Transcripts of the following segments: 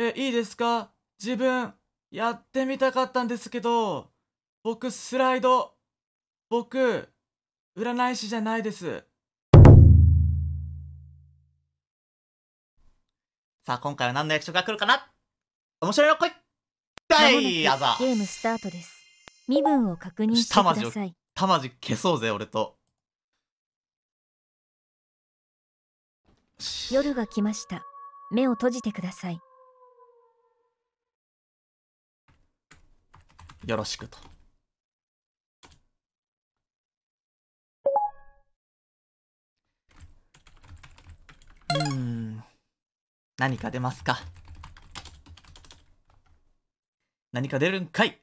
え、いいですか自分、やってみたかったんですけど、僕、スライド。僕、占い師じゃないです。さあ、今回は何の役所が来るかな面白いの来い第あざゲームスタートです。身分を確認してください。消そうぜ、俺と。夜が来ました。目を閉じてください。よろしくと。うん。何か出ますか。何か出るんかい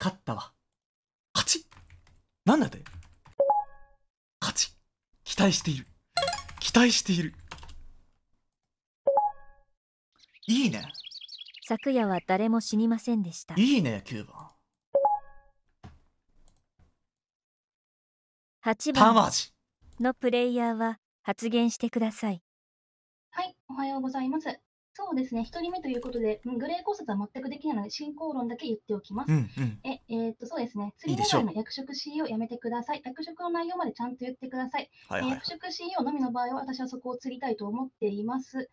勝ったわ。勝ちなんだって勝ち期待している。期待している。いいね。昨夜は誰も死にませんでした。いいね、9番。8番のプレイヤーは発言してください。はい、おはようございます。そうですね、1人目ということで、グレー考察は全くできないので、進行論だけ言っておきます。うんうん、ええー、っと、そうですね、ながらの役職 c をやめてください。役職の内容までちゃんと言ってください。はいはい、役職 c をのみの場合は、私はそこを釣りたいと思っています。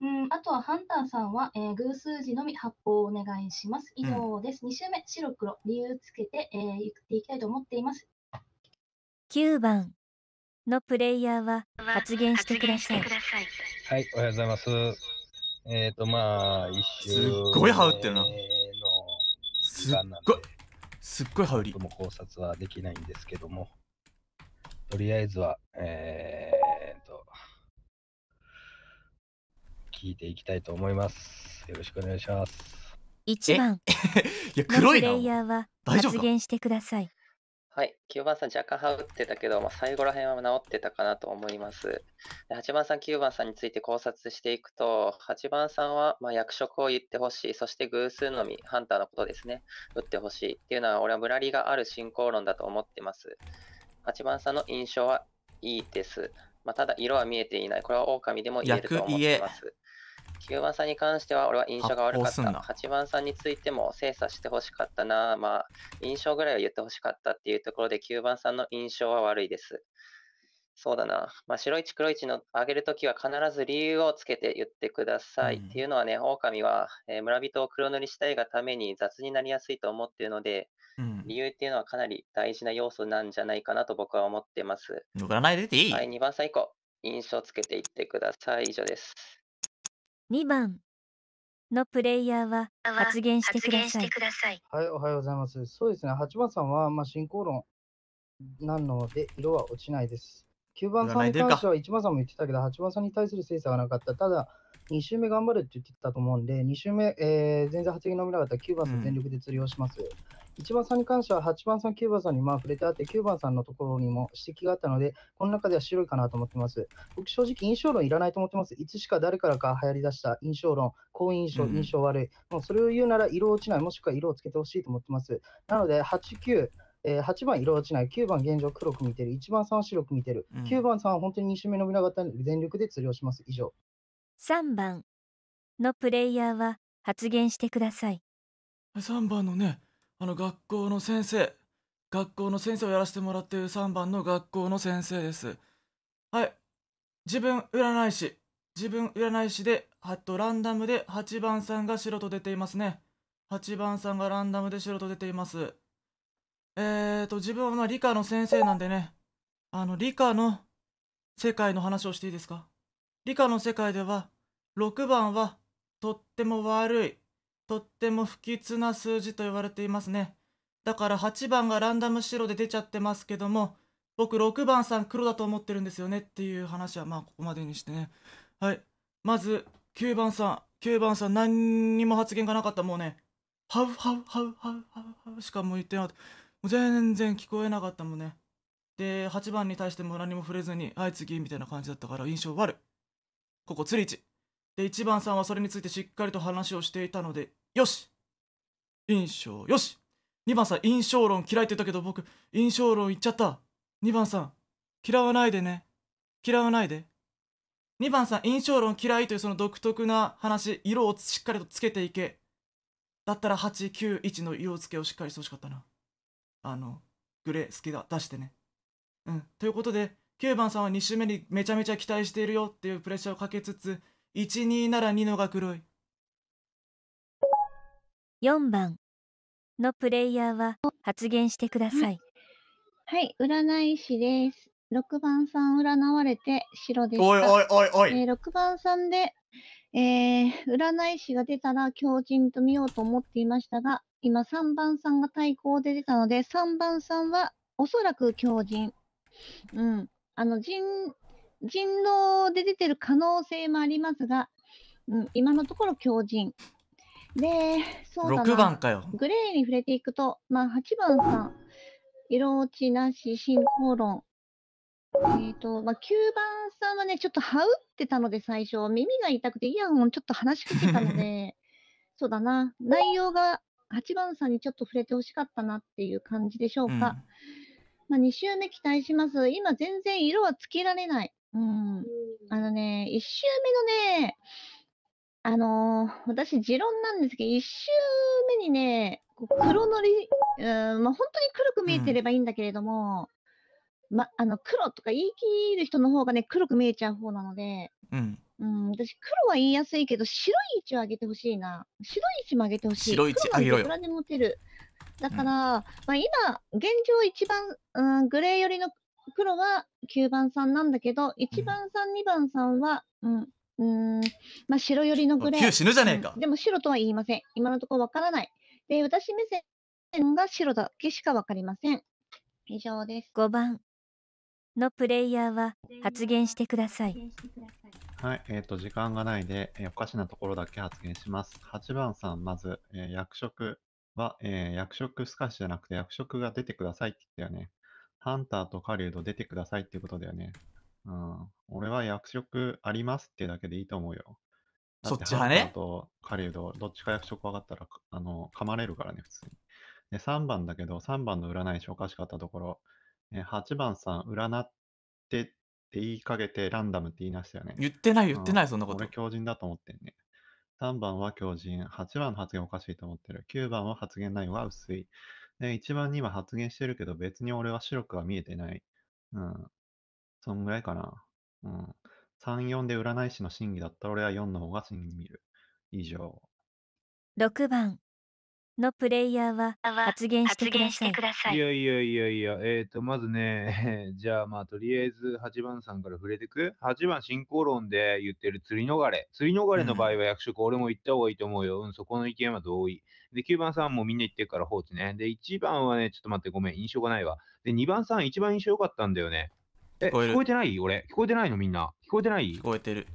うん、あとはハンターさんは、えー、偶数字のみ発砲をお願いします。以上です。うん、2週目、白黒、理由つけて、えー、言っていきたいと思っています。9番のプレイヤーは発言してください。はい、おはようございます。えっ、と、まあ、一瞬。すっごい羽織ってるな。すっごい、すっごい羽織。も考察はできないんですけども、とりあえずは、えー、と、聞いていきたいと思います。よろしくお願いします。1番 いや黒いなプレイヤーは発言してください。はい。9番さん若干打ってたけど、まあ、最後ら辺は治ってたかなと思います。8番さん、9番さんについて考察していくと、8番さんは、ま役職を言ってほしい。そして偶数のみ、ハンターのことですね。打ってほしい。っていうのは、俺はムラリがある進行論だと思ってます。8番さんの印象はいいです。まあ、ただ、色は見えていない。これは狼でも言えると思ってます。9番さんに関しては俺は印象が悪かった8番さんについても精査してほしかったなまあ印象ぐらいは言ってほしかったっていうところで9番さんの印象は悪いですそうだな、まあ、白一黒一の上げるときは必ず理由をつけて言ってください、うん、っていうのはね狼は、えー、村人を黒塗りしたいがために雑になりやすいと思っているので、うん、理由っていうのはかなり大事な要素なんじゃないかなと僕は思ってます。抜かないでていい、はい、2番さん以降印象つけていってください以上です。2番のプレイヤーは発言してください。はい、おはようございます。そうですね、8番さんは、まあ、進行論なので、色は落ちないです。9番さんに関しては1番さんも言ってたけど、8番さんに対する精査がなかった。ただ、2周目頑張るって言ってたと思うんで、2周目、えー、全然発言伸びなかったら9番さん全力で釣りをします。うん、1番さんに関しては8番さん、9番さんにまあ触れてあって、9番さんのところにも指摘があったので、この中では白いかなと思ってます。僕、正直、印象論いらないと思ってます。いつしか誰からか流行り出した印象論、好印象、印象悪い。うん、もうそれを言うなら色落ちない、もしくは色をつけてほしいと思ってます。なので、8、9、えー、8番色落ちない、9番現状黒く見てる、1番3白く見てる、うん、9番さんは本当に2周目伸びなかったので全力で釣りをします。以上。3番のプレイヤーは発言してください。3番のね、あの学校の先生、学校の先生をやらせてもらっている3番の学校の先生です。はい、自分占い師、自分占い師で、ハッとランダムで8番さんが白と出ていますね。8番さんがランダムで白と出ています。えーと、自分はまあ理科の先生なんでね、あの、理科の世界の話をしていいですか理科の世界では、6番はとっても悪い、とっても不吉な数字と言われていますね。だから8番がランダム白で出ちゃってますけども、僕6番さん黒だと思ってるんですよねっていう話はまあここまでにしてね。はい。まず9番さん、9番さん何にも発言がなかったもうね、ハウハウハウハウハウハウしか向いてなかった。全然聞こえなかったもんねで8番に対しても何も触れずに「相いぎみたいな感じだったから印象悪いここ釣り位置で1番さんはそれについてしっかりと話をしていたのでよし印象よし2番さん印象論嫌いって言ったけど僕印象論言っちゃった2番さん嫌わないでね嫌わないで2番さん印象論嫌いというその独特な話色をしっかりとつけていけだったら891の色付つけをしっかりしてほしかったなあの、グレー、好きだ、出してね。うん。ということで、9番さんは2周目にめちゃめちゃ期待しているよっていうプレッシャーをかけつつ、1、2なら2のが黒い。4番のプレイヤーは発言してください。はい、占い師です。6番さん占われて白でした。おいおいおいおい。えー、6番さんで、えー、占い師が出たら狂人と見ようと思っていましたが、今3番さんが対抗で出たので、3番さんはおそらく強人。うん。あの、人、人狼で出てる可能性もありますが、うん、今のところ強人。で、そうだな6番かよ。グレーに触れていくと、まあ8番さん、色落ちなし、進行論。えっ、ー、と、まあ9番さんはね、ちょっとはうってたので最初、耳が痛くてイヤホンちょっと話しかけたので、そうだな、内容が8番さんにちょっと触れてほしかったなっていう感じでしょうか。うん、まあ、2周目期待します。今全然色はつけられない。うん。あのね、1周目のね、あのー、私、持論なんですけど、1周目にね、黒のり、うん、まあ、本当に黒く見えてればいいんだけれども、うん、ま、あの、黒とか言い切る人の方がね、黒く見えちゃう方なので、うん、うん、私、黒は言いやすいけど、白い位置を上げてほしいな。白い位置も上げてほしい。白い位置上げろよ。らでも出る。だから、うん、まあ今、現状一番、うん、グレー寄りの黒は9番さんなんだけど、1番さん、2番さんは、うん、うん、まあ白寄りのグレー。9死ぬじゃねえか、うん、でも白とは言いません。今のところわからない。で、私目線が白だけしかわかりません。以上です。5番、のプレイヤーは発言してください。はい、えっ、ー、と、時間がないで、えー、おかしなところだけ発言します。8番さん、まず、えー、役職は、え役職すかしじゃなくて役職が出てくださいって言ったよね。ハンターと狩人出てくださいっていうことだよね。うん。俺は役職ありますってだけでいいと思うよ。そっち派ね。と狩人、どっちか役職分かったら、あの、噛まれるからね、普通に。で、3番だけど、3番の占い師おかしかったところ、え、8番さん、占ってって言いかけてランダムって言いましたよね。言ってない言ってない、そんなこ俺と。狂人だと思ってんね。3番は狂人、8番の発言おかしいと思ってる。9番は発言内容は薄い。で、1番には発言してるけど、別に俺は白くは見えてない。うん。そんぐらいかな。うん。3、4で占い師の真偽だったら俺は4の方が真偽見る。以上。6番のプレイヤーは発言してください。いやいやいやいや、えっ、ー、と、まずね、じゃあまあとりあえず8番さんから触れてく ?8 番進行論で言ってる釣り逃れ。釣り逃れの場合は役職、俺も言った方がいいと思うよ。うん、そこの意見は同意。で、9番さんもみんな言ってるから放置ね。で、1番はね、ちょっと待って、ごめん、印象がないわ。で、2番さん一番印象良かったんだよね。え、聞こ聞こえてない俺。聞こえてないのみんな。聞こえてない聞こえてる。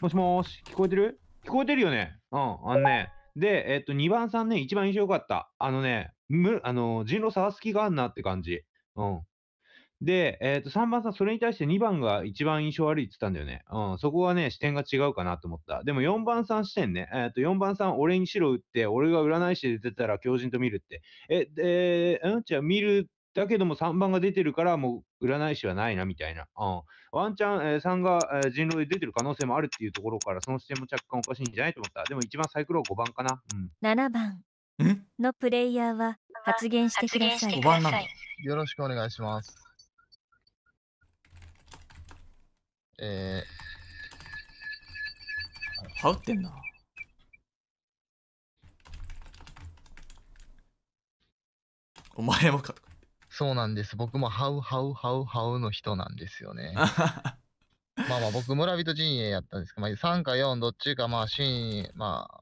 もしもーし、聞こえてる聞こえてるよね。うん、あんね。で、えっと、2番さんね、一番印象良かった。あのね、むあの人狼探す気があんなって感じ。うん。で、えっ、と、3番さん、それに対して2番が一番印象悪いって言ったんだよね。うん、そこはね、視点が違うかなと思った。でも4番さん視点ね、えっ、と、4番さん、俺に白打って、俺が占い師で出てたら狂人と見るって。え、えうん、じ見るだけども3番が出てるから、もう占い師はないなみたいな。うん、ワンチャン、えー、3が、えー、人狼で出てる可能性もあるっていうところから、その視点も若干おかしいんじゃないと思った。でも一番サイクルは5番かな。うん、7番のプレイヤーは発言してください。5番なのよろしくお願いします。えー、はうってんな。お前もかとか。そうなんです。僕もハウハウハウハウの人なんですよね。まあまあ僕村人陣営やったんですけど、まあ、3か4どっちかまあン、まあ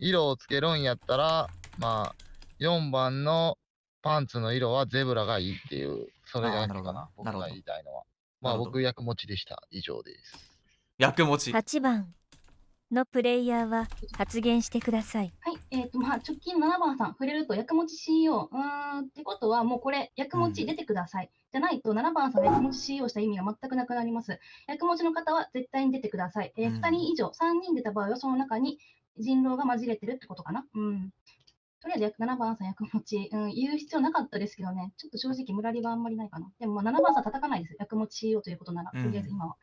色をつけるんやったらまあ4番のパンツの色はゼブラがいいっていうそれがいのかな、僕が言いたいのはまあ僕役持ちでした以上です役持ち8番のプレイヤーは発言してください。はい、えっ、ー、と、まあ、直近7番さん、触れると、役持ち CEO。うーん、ってことは、もうこれ、役持ち出てください。うん、じゃないと、7番さんが役持ち CEO した意味が全くなくなります。役持ちの方は絶対に出てください。えー、2人以上、3人出た場合は、その中に人狼が混じれてるってことかな。うん。とりあえず7番さん役持ち、うん、言う必要なかったですけどね、ちょっと正直、ムラリはあんまりないかな。でも、7番さん叩かないです。役持ちをということなら、とりあえず今は。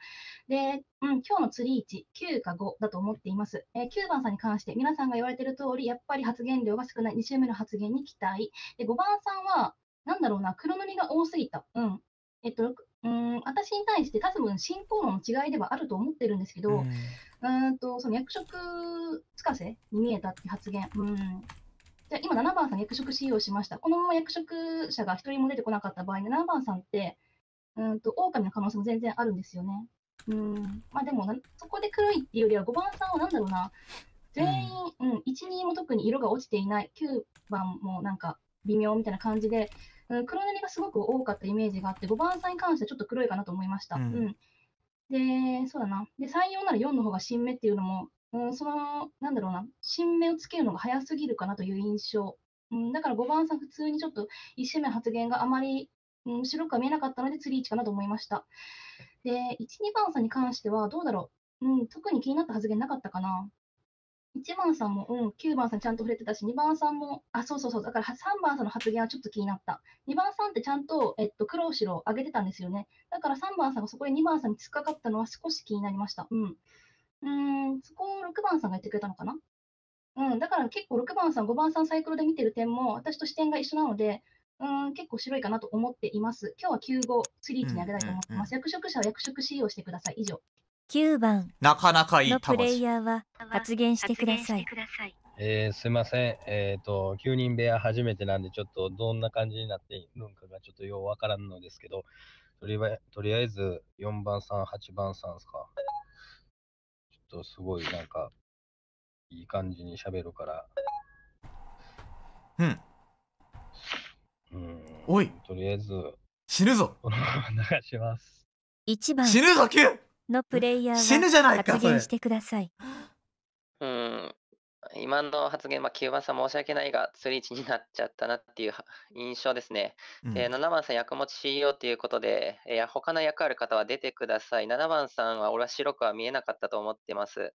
うん、で、うん、今日の釣り位置、9か5だと思っています。えー、9番さんに関して、皆さんが言われている通り、やっぱり発言量が少ない、2週目の発言に期待。で、5番さんは、なんだろうな、黒塗りが多すぎた。うん。えっと、うん、私に対して多分進行論の違いではあると思ってるんですけど、うん、うんとその役職つかせに見えたって発言、うん、じゃ今7番さん役職使用しました。このまま役職者が1人も出てこなかった場合に7番さんって、うんと、狼の可能性も全然あるんですよね。うん。まあでも、そこで黒いっていうよりは5番さんは何だろうな。全員、うん、うん、1、2も特に色が落ちていない。9番もなんか微妙みたいな感じで、うん、黒塗りがすごく多かったイメージがあって、5番さんに関してはちょっと黒いかなと思いました。うん、うんで、そうだな。で、34なら4の方が新芽っていうのもうん、その、なんだろうな、新芽をつけるのが早すぎるかなという印象。うん、だから5番さん、普通にちょっと1周目の発言があまり、うん、白くは見えなかったので、釣り位置かなと思いました。で、1、2番さんに関しては、どうだろう、うん、特に気になった発言なかったかな。1番さんも、うん、9番さんちゃんと触れてたし、2番さんも、あ、そうそうそう、だから3番さんの発言はちょっと気になった。2番さんってちゃんと、えっと、黒白上げてたんですよね。だから3番さんがそこで2番さんに突っかかったのは少し気になりました。うん。うん、そこを6番さんが言ってくれたのかな。うん、だから結構6番さん、5番さんサイクルで見てる点も、私と視点が一緒なので、うん、結構白いかなと思っています。今日は9号、スリーチにあげたいと思ってます。役職者は役職使用してください。以上。9番なかなかいいプレイヤーは発言してください。えー、すいません。えっ、ー、と、9人部屋初めてなんで、ちょっとどんな感じになっているのかがちょっとようわからんのですけど、とりあえず4番さん、8番さんですか。とすごいなんか、いい感じに喋るから。うん。うん。おい。とりあえず、死ぬぞ。流します。一番。死ぬぞ、9! のプレイヤー死ぬじゃないか発言してください。うん。今の発言、まあ、9番さん申し訳ないが、釣り位置になっちゃったなっていう印象ですね。うん、え7番さん、役持ち CEO ということで、いや他の役ある方は出てください。7番さんは、俺は白くは見えなかったと思ってます。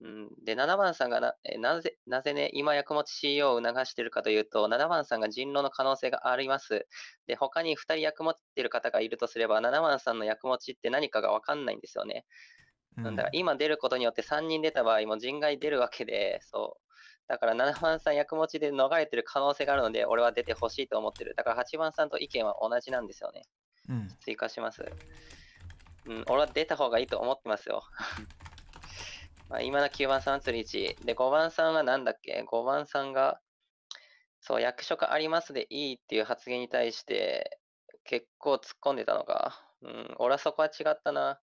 うん、で、7番さんがな、えなぜ、なぜね、今、役持ち CEO を促しているかというと、7番さんが人狼の可能性があります。で、他に2人役持っている方がいるとすれば、7番さんの役持ちって何かがわかんないんですよね。なんだ今出ることによって3人出た場合も人外出るわけで、そう。だから7番さん役持ちで逃れてる可能性があるので、俺は出てほしいと思ってる。だから8番さんと意見は同じなんですよね。うん、追加します。うん、俺は出た方がいいと思ってますよ。まあ今の9番さんは釣り1。で、5番さんはなんだっけ ?5 番さんが、そう、役職ありますでいいっていう発言に対して、結構突っ込んでたのか。うん、俺はそこは違ったな。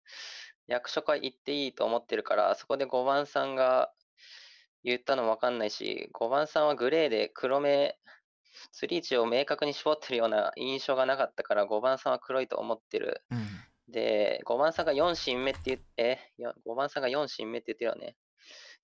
役所会行っていいと思ってるから、そこで5番さんが言ったのもわかんないし、5番さんはグレーで黒目、スリーチを明確に絞ってるような印象がなかったから、5番さんは黒いと思ってる。うん、で、5番さんが4進目って言って、5番さんが4進目って言ってるよね。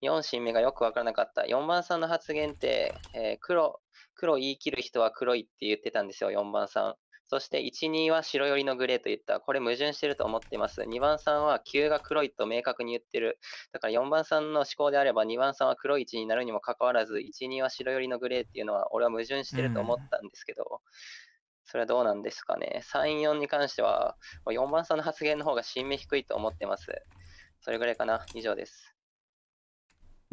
4進目がよくわからなかった。4番さんの発言って、えー、黒、黒言い切る人は黒いって言ってたんですよ、4番さん。そして、1、2は白寄りのグレーと言った。これ矛盾してると思っています。2番さんは9が黒いと明確に言ってる。だから4番さんの思考であれば、2番さんは黒い1になるにもかかわらず、1、2は白寄りのグレーっていうのは、俺は矛盾してると思ったんですけど、それはどうなんですかね。3、4に関しては、4番さんの発言の方が新芽低いと思ってます。それぐらいかな。以上です。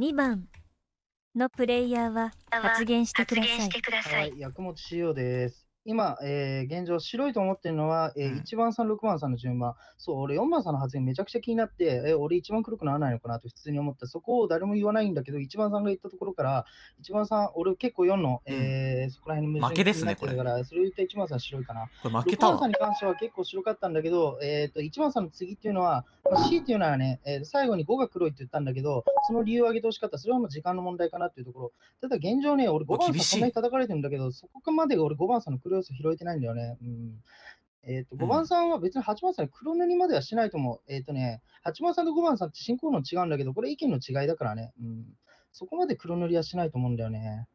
2番のプレイヤーは発言してください。はい、薬物仕様です。今、えー、現状、白いと思ってるのは、えー、1番さん、6番さんの順番、そう、俺、4番さんの発言めちゃくちゃ気になって、えー、俺、一番黒くならないのかなと普通に思った、そこを誰も言わないんだけど、1番さんが言ったところから、1番さん、俺、結構4の、えー、そこら辺に負けですね、これ。から、それを言った1番さん、白いかな。これ負けた6番さんに関しては結構白かったんだけど、えーと、1番さんの次っていうのは、まあ、C っていうのはね、えー、最後に5が黒いって言ったんだけど、その理由を挙げてほしかった、それはもう時間の問題かなっていうところ、ただ現状ね、俺、5番さん、んなに叩かれてるんだけど、そこまで俺、5番さんの黒い要素拾えてないんだよね。うんえーと、と5番さんは別に8番さんに黒塗りまではしないと思う。えっ、ー、とね、8番さんと5番さんって進行の違うんだけど、これ意見の違いだからね、うん、そこまで黒塗りはしないと思うんだよね。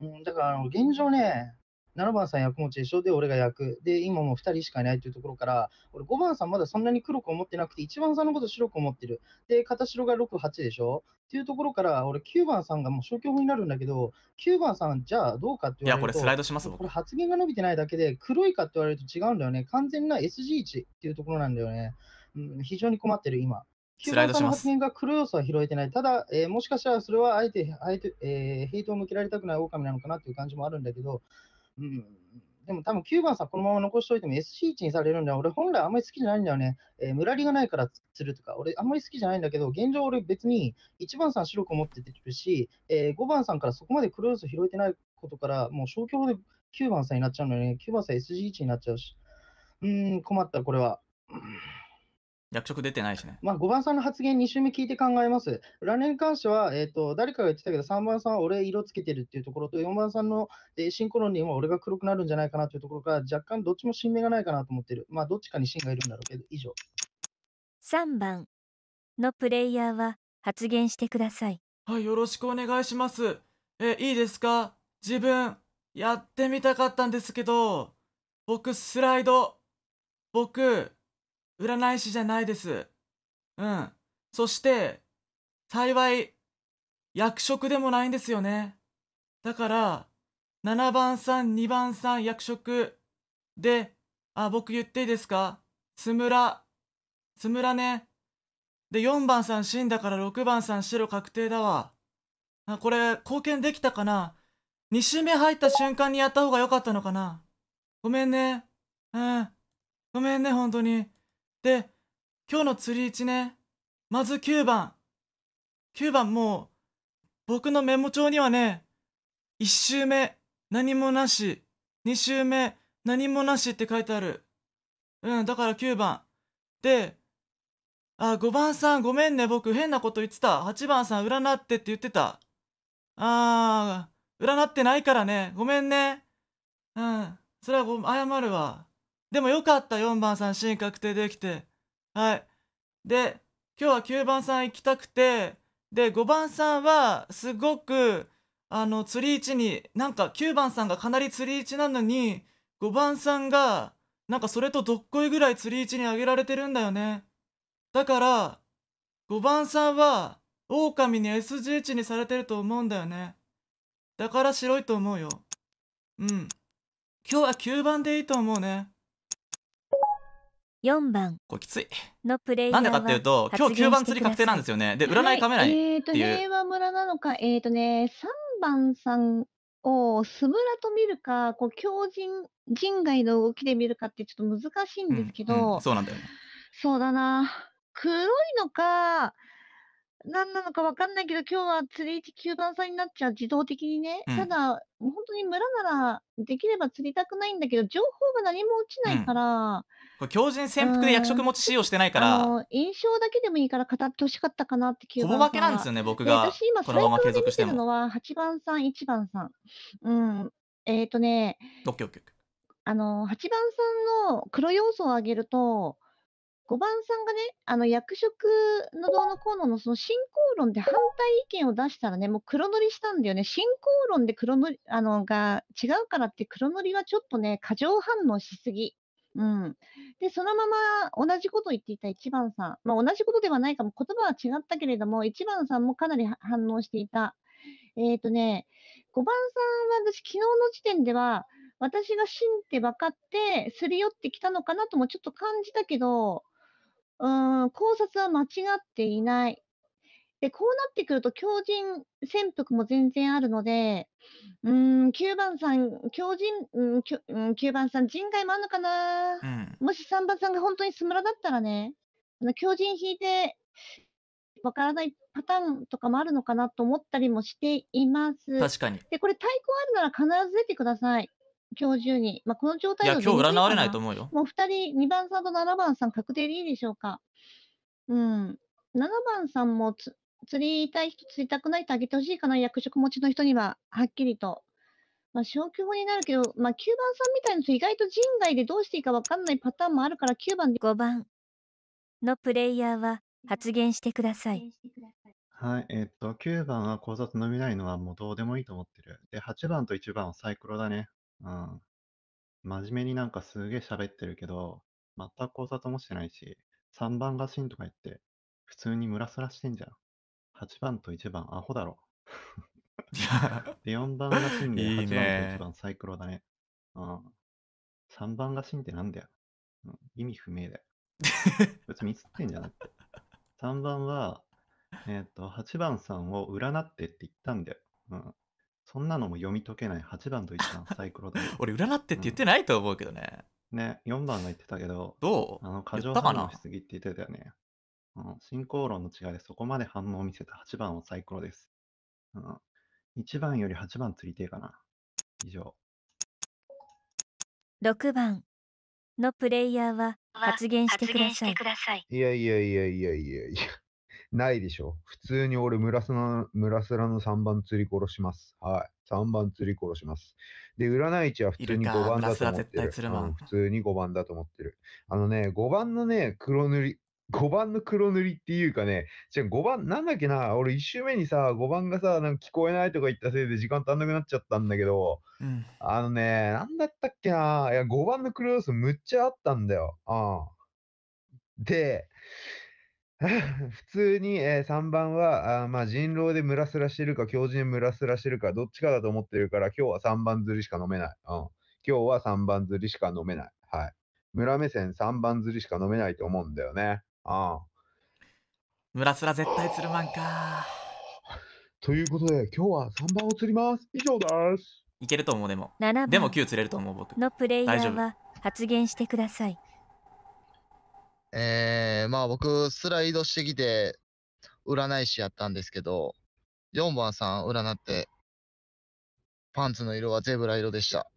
うん、だからあの現状ね、7番さん役持ちでしょで、俺が役。で、今もう2人しかいないというところから、俺5番さんまだそんなに黒く思ってなくて、1番さんのこと白く思ってる。で、片白が6、8でしょっていうところから、俺9番さんがもう消去法になるんだけど、9番さんじゃあどうかって言われると。いや、これスライドしますこれ発言が伸びてないだけで、黒いかって言われると違うんだよね。完全な SG1 っていうところなんだよね。うん、非常に困ってる、今。スライドします。発言が黒要素は拾えてない。ただ、えー、もしかしたらそれはあえて、あえて、えー、ヘイトを向けられたくない狼なのかなっていう感じもあるんだけど、うん。でも多分9番さんこのまま残しておいても SC1 にされるんだよ。俺本来あんまり好きじゃないんだよね。えー、ムラリがないからするとか。俺あんまり好きじゃないんだけど、現状俺別に1番さん白く持っててるし、えー、5番さんからそこまでクローズ拾えてないことから、もう消去法で9番さんになっちゃうのよね。9番さん SG1 になっちゃうし。うーん、困った、これは。役職出てないしね。まあ、5番さんの発言2周目聞いて考えます。裏面に関しては、えっ、ー、と、誰かが言ってたけど、3番さんは俺色つけてるっていうところと、4番さんの、えー、シンコロニーは俺が黒くなるんじゃないかなというところから、若干どっちも新芽がないかなと思ってる。まあ、どっちかに芯がいるんだろうけど、以上。3番のプレイヤーは発言してください。はい、よろしくお願いします。え、いいですか自分、やってみたかったんですけど、僕、スライド、僕、占い師じゃないです。うん。そして、幸い、役職でもないんですよね。だから、7番さん、2番さん、役職で、あ、僕言っていいですかつむら。つむらね。で、4番さん、死んだから6番さん、白確定だわ。あ、これ、貢献できたかな ?2 周目入った瞬間にやった方が良かったのかなごめんね。うん。ごめんね、本当に。で、今日の釣り位置ね、まず9番。9番もう、僕のメモ帳にはね、1周目、何もなし。2周目、何もなしって書いてある。うん、だから9番。で、あ、5番さんごめんね、僕変なこと言ってた。8番さん占ってって言ってた。あー、占ってないからね。ごめんね。うん、それはご謝るわ。でもよかった4番さんシーン確定できてはいで今日は9番さん行きたくてで5番さんはすごくあの釣り位置になんか9番さんがかなり釣り位置なのに5番さんがなんかそれとどっこいぐらい釣り位置に上げられてるんだよねだから5番さんは狼に S 字位置にされてると思うんだよねだから白いと思うようん今日は9番でいいと思うね4番こきついのプレイなんでかっていうと今日9番釣り確定なんですよねで占いカメラに、はい、えー、と令和村なのかえっ、ー、とね3番さんをスブラと見るかこう強人人外の動きで見るかってちょっと難しいんですけど、うんうん、そうなんだよねそうだな黒いのか何なのか分かんないけど今日は釣り位9番んになっちゃう自動的にね、うん、ただ本当に村ならできれば釣りたくないんだけど情報が何も落ちないから、うんこれ強靭潜伏で役職持ち使用してないから、印象だけでもいいから語ってほしかったかなって気がこの負けなんですよね、僕が。私今、このまま継続してるのは、8番さん、1番さん。うん。えっ、ー、とね、あの、8番さんの黒要素を挙げると、5番さんがね、あの役職のどうのこうののその進行論で反対意見を出したらね、もう黒塗りしたんだよね。進行論で黒塗り、あの、が違うからって黒塗りはちょっとね、過剰反応しすぎ。うん。で、そのまま同じことを言っていた1番さん。まあ、同じことではないかも、言葉は違ったけれども、1番さんもかなり反応していた。えっ、ー、とね、5番さんは私、昨日の時点では、私が死んって分かって、すり寄ってきたのかなともちょっと感じたけど、うん、考察は間違っていない。で、こうなってくると強人潜伏も全然あるので、うん、9番さん、強靭、うん9番さん、人外もあるのかな、うん、もし3番さんが本当にスムラだったらね、あの強靭引いて、わからないパターンとかもあるのかなと思ったりもしています。確かに。で、これ対抗あるなら必ず出てください。今日中に。まあ、この状態だといや、今日占われないと思うよ。もう2人、2番さんと7番さん確定でいいでしょうか。うん。7番さんもつ釣りたい人、釣りたくない人あげてほしいかな、役職持ちの人には、はっきりと。まあ、消去法になるけど、まあ、9番さんみたいな人、意外と人外でどうしていいかわかんないパターンもあるから、9番で。5番のプレイヤーは発言してください。はい、えっと、9番は考察伸びないのはもうどうでもいいと思ってる。で、8番と1番はサイクロだね。うん。真面目になんかすげえ喋ってるけど、全く考察もしてないし、3番がシンとか言って、普通にムラスラしてんじゃん。8番と1番、アホだろ。で、4番がんで、8番と1番サイクロだね。あ3番が死ってなんだよ、うん意味不明だよ。別にミスってんじゃなくて。3番は、えっ、と、8番さんを占ってって言ったんだよ。うん。そんなのも読み解けない8番と1番サイクロだよ。俺、占ってって言ってないと思うけどね。ね、4番が言ってたけど、どあうの、過剰反応しすぎって言ってたよね。進行論の違いでそこまで反応を見せた8番をサイコロです。う1番より8番釣りてえかな。以上。6番のプレイヤーは発言してください。いやいやいやいやいやいや。ないでしょ。普通に俺村ラ、ら、ラの3番釣り殺します。はい。3番釣り殺します。で、占い値は普通に5番だと思ってる。る普通に5番だと思ってる。あのね、5番のね、黒塗り、5番の黒塗りっていうかね、じゃ5番、なんだっけな、俺1周目にさ、5番がさ、なんか聞こえないとか言ったせいで時間足んなくなっちゃったんだけど、うん、あのね、なんだったっけな、いや、5番の黒要素むっちゃあったんだよ。うん。で、普通に、えー、3番は、あまあ、人狼でムラスラしてるか、狂人でムラスラしてるか、どっちかだと思ってるから、今日は3番釣りしか飲めない。うん。今日は3番釣りしか飲めない。はい。村目線3番釣りしか飲めないと思うんだよね。ああ。ムラスラ絶対釣るマンか。ということで、今日は3番を釣ります。以上です。いけると思う、でも。番でも9釣れると思う、僕。のプレイヤーは発言してください。えー、まあ僕、スライドしてきて、占い師やったんですけど、4番さん占って、パンツの色はゼブラ色でした。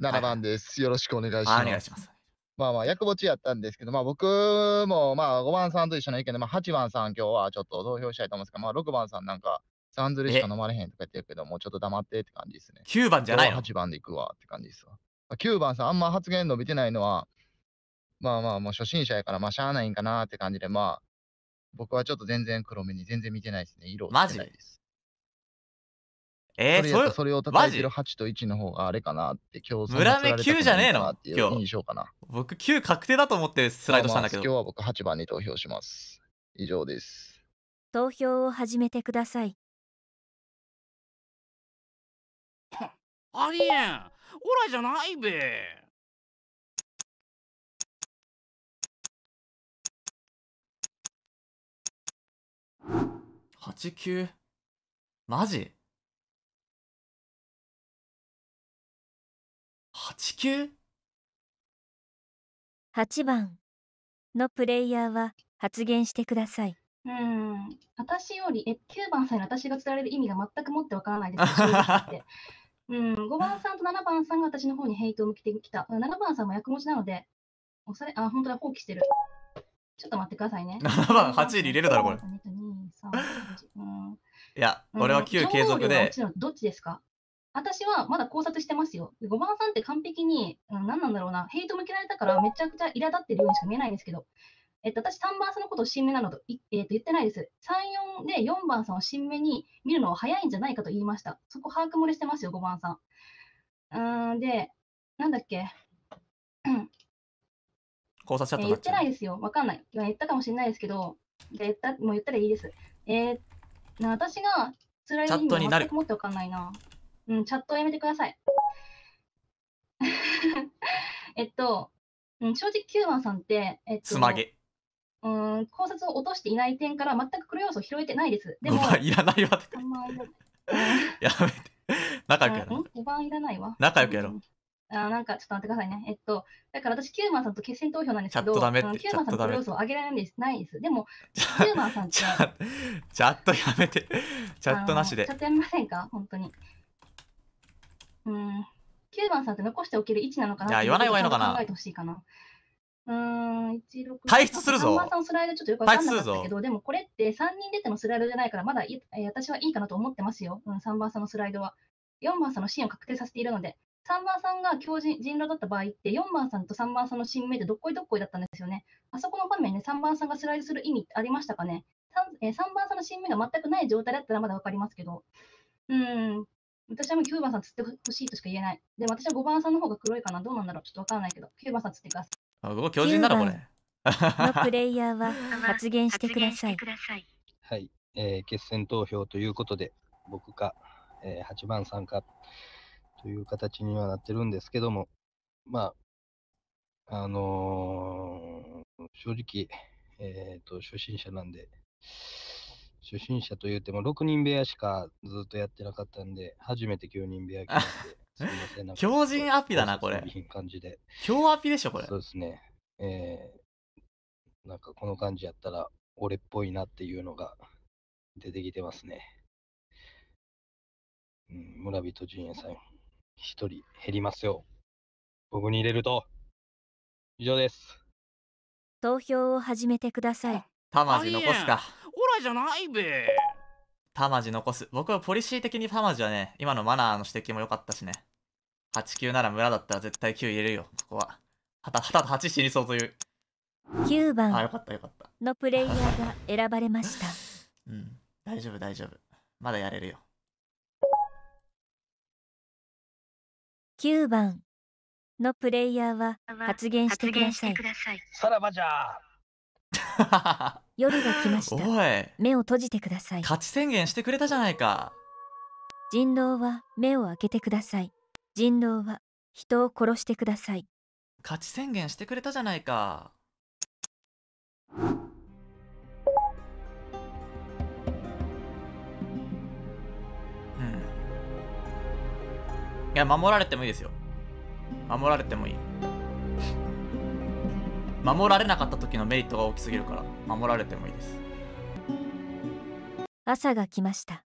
7番です。はい、よろしくお願いします。お願いします。まあまあ、役墓地やったんですけど、まあ僕も、まあ5番さんと一緒の意見で、まあ8番さん今日はちょっと投票したいと思うんですけど、まあ6番さんなんか、サンズルしか飲まれへんとか言ってるけど、もうちょっと黙ってって感じですね。9番じゃないの ?8 番で行くわって感じですわ。9番さん、あんま発言伸びてないのは、まあまあ、もう初心者やから、まあしゃあないんかなって感じで、まあ、僕はちょっと全然黒目に全然見てないですね。色マジないです。えー、それそれを叩いてる8と1の方があれかなって今日村目9じゃねえのかな僕9確定だと思ってスライドしたんだけど、まあまあ、今日は僕8番に投票します以上です投票を始めてくださいありえんオラじゃないべマジ地球8番のプレイヤーは発言してください。うん、私より、え、9番さんに私が伝われる意味が全くもってわからないです。うん、5番さんと7番さんが私の方にヘイトを向けてきた。7番さんも役持ちなので、おされ、あ、本当だ、放棄してる。ちょっと待ってくださいね。7番、8位に入れるだろ、これ。いや、俺は9継続で。どっちですか私はまだ考察してますよ。5番さんって完璧に、うん、何なんだろうな、ヘイト向けられたからめちゃくちゃ苛立ってるようにしか見えないんですけど、えっと、私3番さんのことを新芽なのと,、えっと言ってないです。3、4で4番さんを新芽に見るのは早いんじゃないかと言いました。そこ把握漏れしてますよ、5番さん。うん、で、なんだっけ。考察者と、え言ってないですよ。わかんない。言ったかもしれないですけど、言ったもう言ったらいいです。えー、な私が辛い意味を全く持ってわかんないな。うん、チャットをやめてください。えっと、うん、正直キ番さんって、えっと、つまげ。うん、考察を落としていない点から全く黒要素を拾えてないです。でも、いらないわ やめて。仲良くやろう。5番いらないわ。仲良くやろう。あなんかちょっと待ってくださいね。えっと、だから私、キューマンさんと決選投票なんですけど、キューマンさんの要素を上げられないです。ないです。でも、キューマンさんって。チャットやめて。チャットなしで。チャットやめませんか本当に。うん。9番さんって残しておける位置なのかないや、言わない方がいいのかな考えてほしいかな。うん、1退出するぞ。3番さんスライドちょっとよくわかんなかったけど、でもこれって3人出てのスライドじゃないから、まだい、え私はいいかなと思ってますよ。うん、3番さんのスライドは。4番さんのシーンを確定させているので、3番さんが強人人狼だった場合って、4番さんと3番さんの新名でどっこいどっこいだったんですよね。あそこの場面で、ね、3番さんがスライドする意味ありましたかね 3,、え3番さんの新名が全くない状態だったらまだわかりますけど。うん、私はもう9番さん釣ってほしいとしか言えない。で、も私は5番さんの方が黒いかな。どうなんだろうちょっとわからないけど、9番さん釣ってください。あ、ここ強靭だろ、これ。のプレイヤーは 発言してください。はい、えー、決戦投票ということで、僕か、えー、8番さんかという形にはなってるんですけども、まあ、あのー、正直、えっ、ー、と、初心者なんで、初心者と言っても6人部屋しかずっとやってなかったんで、初めて9人部屋来て。すませんん強人アピだなこれ感じで。アピでしょ、これ。そうですね。えー、なんかこの感じやったら、俺っぽいなっていうのが出てきてますね。うん、村人陣営さん、一人減りますよ。僕に入れると。以上です。投票を始めてください。魂残すか。いじゃないべタマジ残す僕はポリシー的にタマジはね今のマナーの指摘も良かったしね89なら村だったら絶対9入れるよここははたはたと8死にそうという9番よかったよかったのプレイヤーが選ばれました うん大丈夫大丈夫まだやれるよ9番のプレイヤーは発言してくださいさらばじゃ 夜が来ましたおい目を閉じてください勝ち宣言してくれたじゃないか人狼は目を開けてください人狼は人を殺してください勝ち宣言してくれたじゃないかうんいや守られてもいいですよ守られてもいい守られなかった時のメリットが大きすぎるから守られてもいいです朝が来ました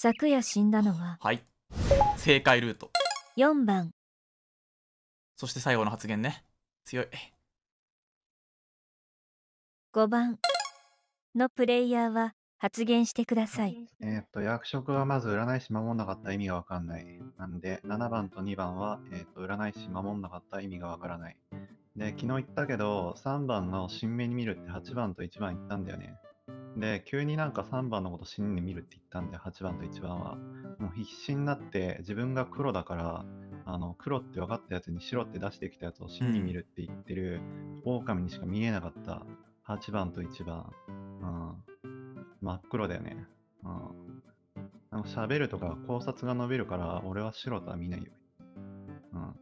昨夜死んだのははい正解ルート4番そして最後の発言ね強い5番のプレイヤーは発言してください。えーっと、役職はまず占い師守んなかった意味がわかんない。なんで、7番と2番は、えーっと、占い師守んなかった意味がわからない。で、昨日言ったけど、3番の新目に見るって8番と1番言ったんだよね。で、急になんか3番のこと新に見るって言ったんで、8番と1番は。もう必死になって自分が黒だから、あの黒って分かったやつに白って出してきたやつを真に見るって言ってる、狼にしか見えなかった8番と1番、うん、真っ黒だよね。うん。なんか喋るとか考察が伸びるから、俺は素人は見ないよ。うん。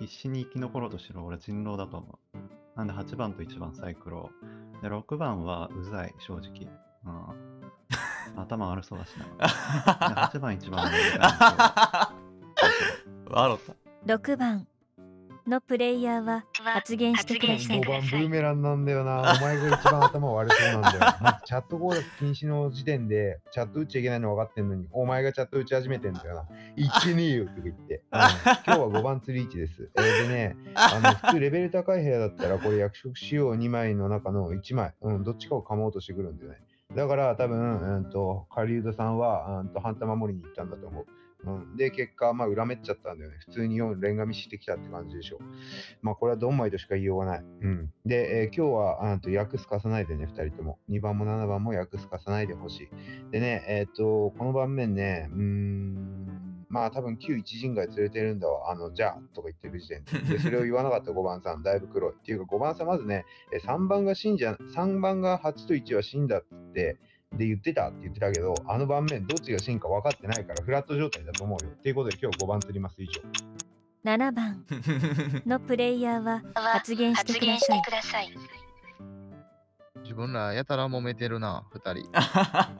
必死に生き残ろうとして俺は人狼だと思う。なんで8番と1番サイクロ。で、6番はうざい、正直。うん。頭悪そうだしな。8番1番笑った。6番。のプレイヤーは発言してください。5番ブーメランなんだよな。お前が一番頭悪そうなんだよ。ま、チャット攻略禁止の時点でチャット打っちゃいけないの分かってんのに、お前がチャット打ち始めてんだよな。一けよって言って、今日は5番釣り位置です。えー、でね、あの普通レベル高い部屋だったらこれ役職仕様2枚の中の1枚、うん、どっちかを噛もうとしてくるんだよね。だから多分、うんと、狩人さんは、うんと、ハンタ守りに行ったんだと思う。うん、で、結果、まあ、恨めっちゃったんだよね。普通に連が見してきたって感じでしょ。まあ、これはドンマイとしか言いようがない。うん。で、えー、今日は、あと、訳すかさないでね、2人とも。2番も7番も訳すかさないでほしい。でね、えっ、ー、と、この盤面ね、うーん、まあ、多分、旧一陣街連れてるんだわ。あの、じゃあ、とか言ってる時点で。で、それを言わなかった5番さん、だいぶ黒い。っていうか、5番さん、まずね、3番が死んじゃ、3番が8と1は死んだっって、で言ってたって言ってたけど、あの盤面、どっちが真か分かってないから、フラット状態だと思うよ。っていうことで、今日5番取ります、以上。7番のプレイヤーは発言してください。自分らやたら揉めてるな、2人。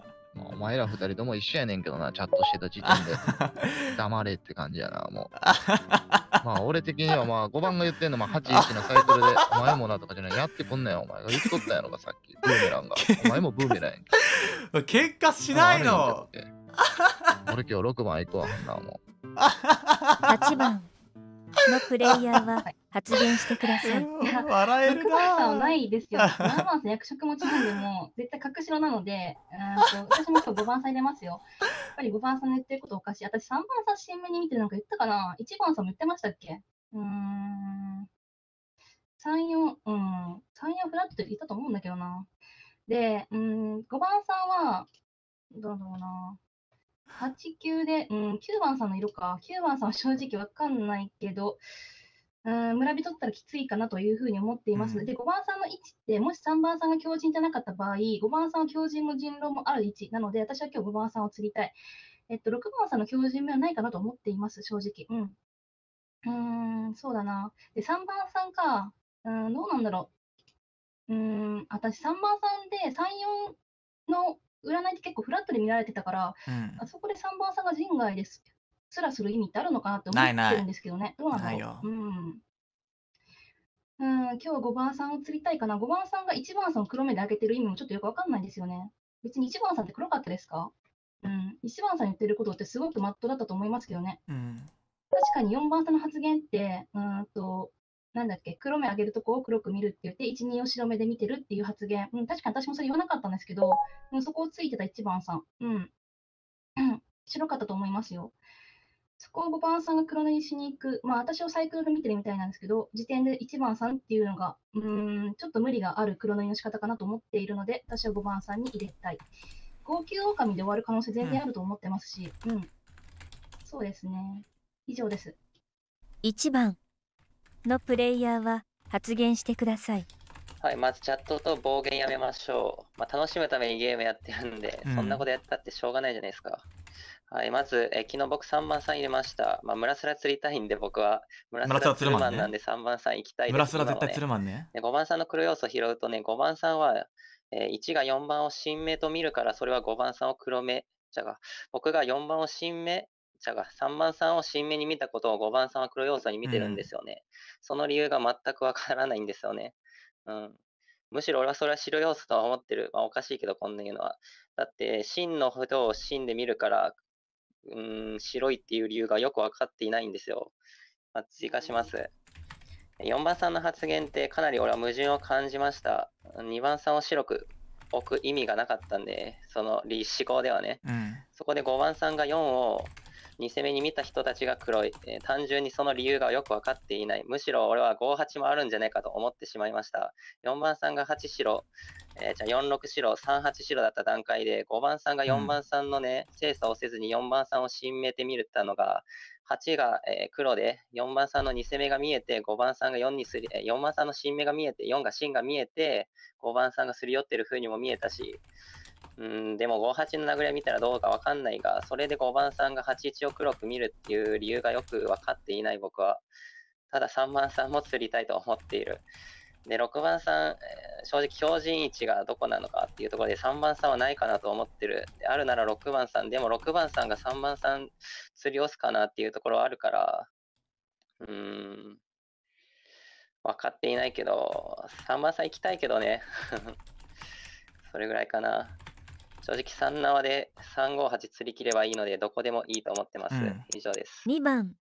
まあ、お前ら二人とも一緒やねんけどな、チャットしてた時点で。黙れって感じやな、もう。まあ、俺的にはまあ、5番が言ってんの、まあ、81のサイトルで、お前もなとかじゃない、やってこんなよ、お前が言っとったやろが、さっき。ブーメランが。お前もブーメランやんけ。しないの俺今日6番行くわ、ほんなもう。8番。のプレイヤーは発言してください。笑えるな。はないですよ。ナ マンス役職持ちうんで、も絶対隠しろなので、うん私も今日5番さん入れますよ。やっぱり5番さんの言ってることおかしい。私3番さん新聞に見てなんか言ったかな ?1 番さんも言ってましたっけうーん。3、4、うん。3、4フラットって言ったと思うんだけどな。で、うん、5番さんは、どうだろうな。89で、うん、9番さんの色か。9番さんは正直わかんないけど、うん、村人ったらきついかなというふうに思っていますで、うん、5番さんの位置って、もし3番さんが強人じゃなかった場合、5番さんは強人も人狼もある位置なので、私は今日5番さんを釣りたい。えっと、6番さんの強人目はないかなと思っています、正直。うん。うーん、そうだな。で、3番さんか。うん、どうなんだろう。うん、私3番さんで3、4の占いって結構フラットで見られてたから、うん、そこで3番さんが人外ですすらする意味ってあるのかなって思ってるんですけどね。どうなんだろう。うん。うん、今日は5番さんを釣りたいかな。5番さんが1番さんを黒目で上げてる意味もちょっとよくわかんないんですよね。別に1番さんって黒かったですかうん。1番さん言ってることってすごくまっとだったと思いますけどね。うん、確かに4番さんの発言って、うんと、なんだっけ、黒目上げるとこを黒く見るって言って、1、2を白目で見てるっていう発言。うん、確かに私もそれ言わなかったんですけど、そこをついてた1番さん。うん。白かったと思いますよ。そこを5番さんが黒塗りしに行く。まあ、私をサイクルで見てるみたいなんですけど、時点で1番さんっていうのが、うーん、ちょっと無理がある黒塗りの仕方かなと思っているので、私は5番さんに入れたい。号泣狼で終わる可能性全然あると思ってますし、うん、うん、そうですね。以上です。1番。のプレイヤーは発言してください。はい、まずチャットと暴言やめましょう。まあ、楽しむためにゲームやってるんで、うん、そんなことやったってしょうがないじゃないですか。はい、まず、え昨日僕3番さん入れました。まあ、村スラ釣りたいんで僕は、村スラ釣るマンなんで3番さん行きたいです。村すら絶対釣るマンね。5番さんの黒要素拾うとね、5番さんは、え1が4番を新芽と見るから、それは5番さんを黒目。じゃが、僕が4番を新芽者が3番さんを新目に見たことを5番さんは黒要素に見てるんですよね。うん、その理由が全くわからないんですよね。うん。むしろ俺はそれは白要素とは思ってる。まあおかしいけどこんな言うのは。だって、真のことを真で見るから、うん、白いっていう理由がよくわかっていないんですよ。まあ、追加します。4番さんの発言ってかなり俺は矛盾を感じました。2番さんを白く置く意味がなかったんで、その思考ではね。うん、そこで5番さんが4を2戦目に見た人たちが黒い、えー、単純にその理由がよく分かっていない、むしろ俺は58もあるんじゃないかと思ってしまいました。4番さんが8白、えー、ゃあ46白、38白だった段階で、5番さんが4番さんのね、うん、精査をせずに4番さんを新めてみたのが、8が、えー、黒で、4番さんの2攻めが見えて、5番さんが4にすり、えー、4番さんの新芽が見えて、4が芯が見えて、5番さんがすり寄ってる風にも見えたし、うんでも58の殴りは見たらどうかわかんないが、それで5番さんが81を黒く見るっていう理由がよく分かっていない僕は、ただ3番さんも釣りたいと思っている。で、6番さん、正直標準位置がどこなのかっていうところで3番さんはないかなと思ってる。あるなら6番さん、でも6番さんが3番さん釣り押すかなっていうところはあるから、うーん、分かっていないけど、3番さん行きたいけどね。それぐらいかな。正直3縄で358釣り切ればいいのでどこでもいいと思ってます。うん、以上です。2番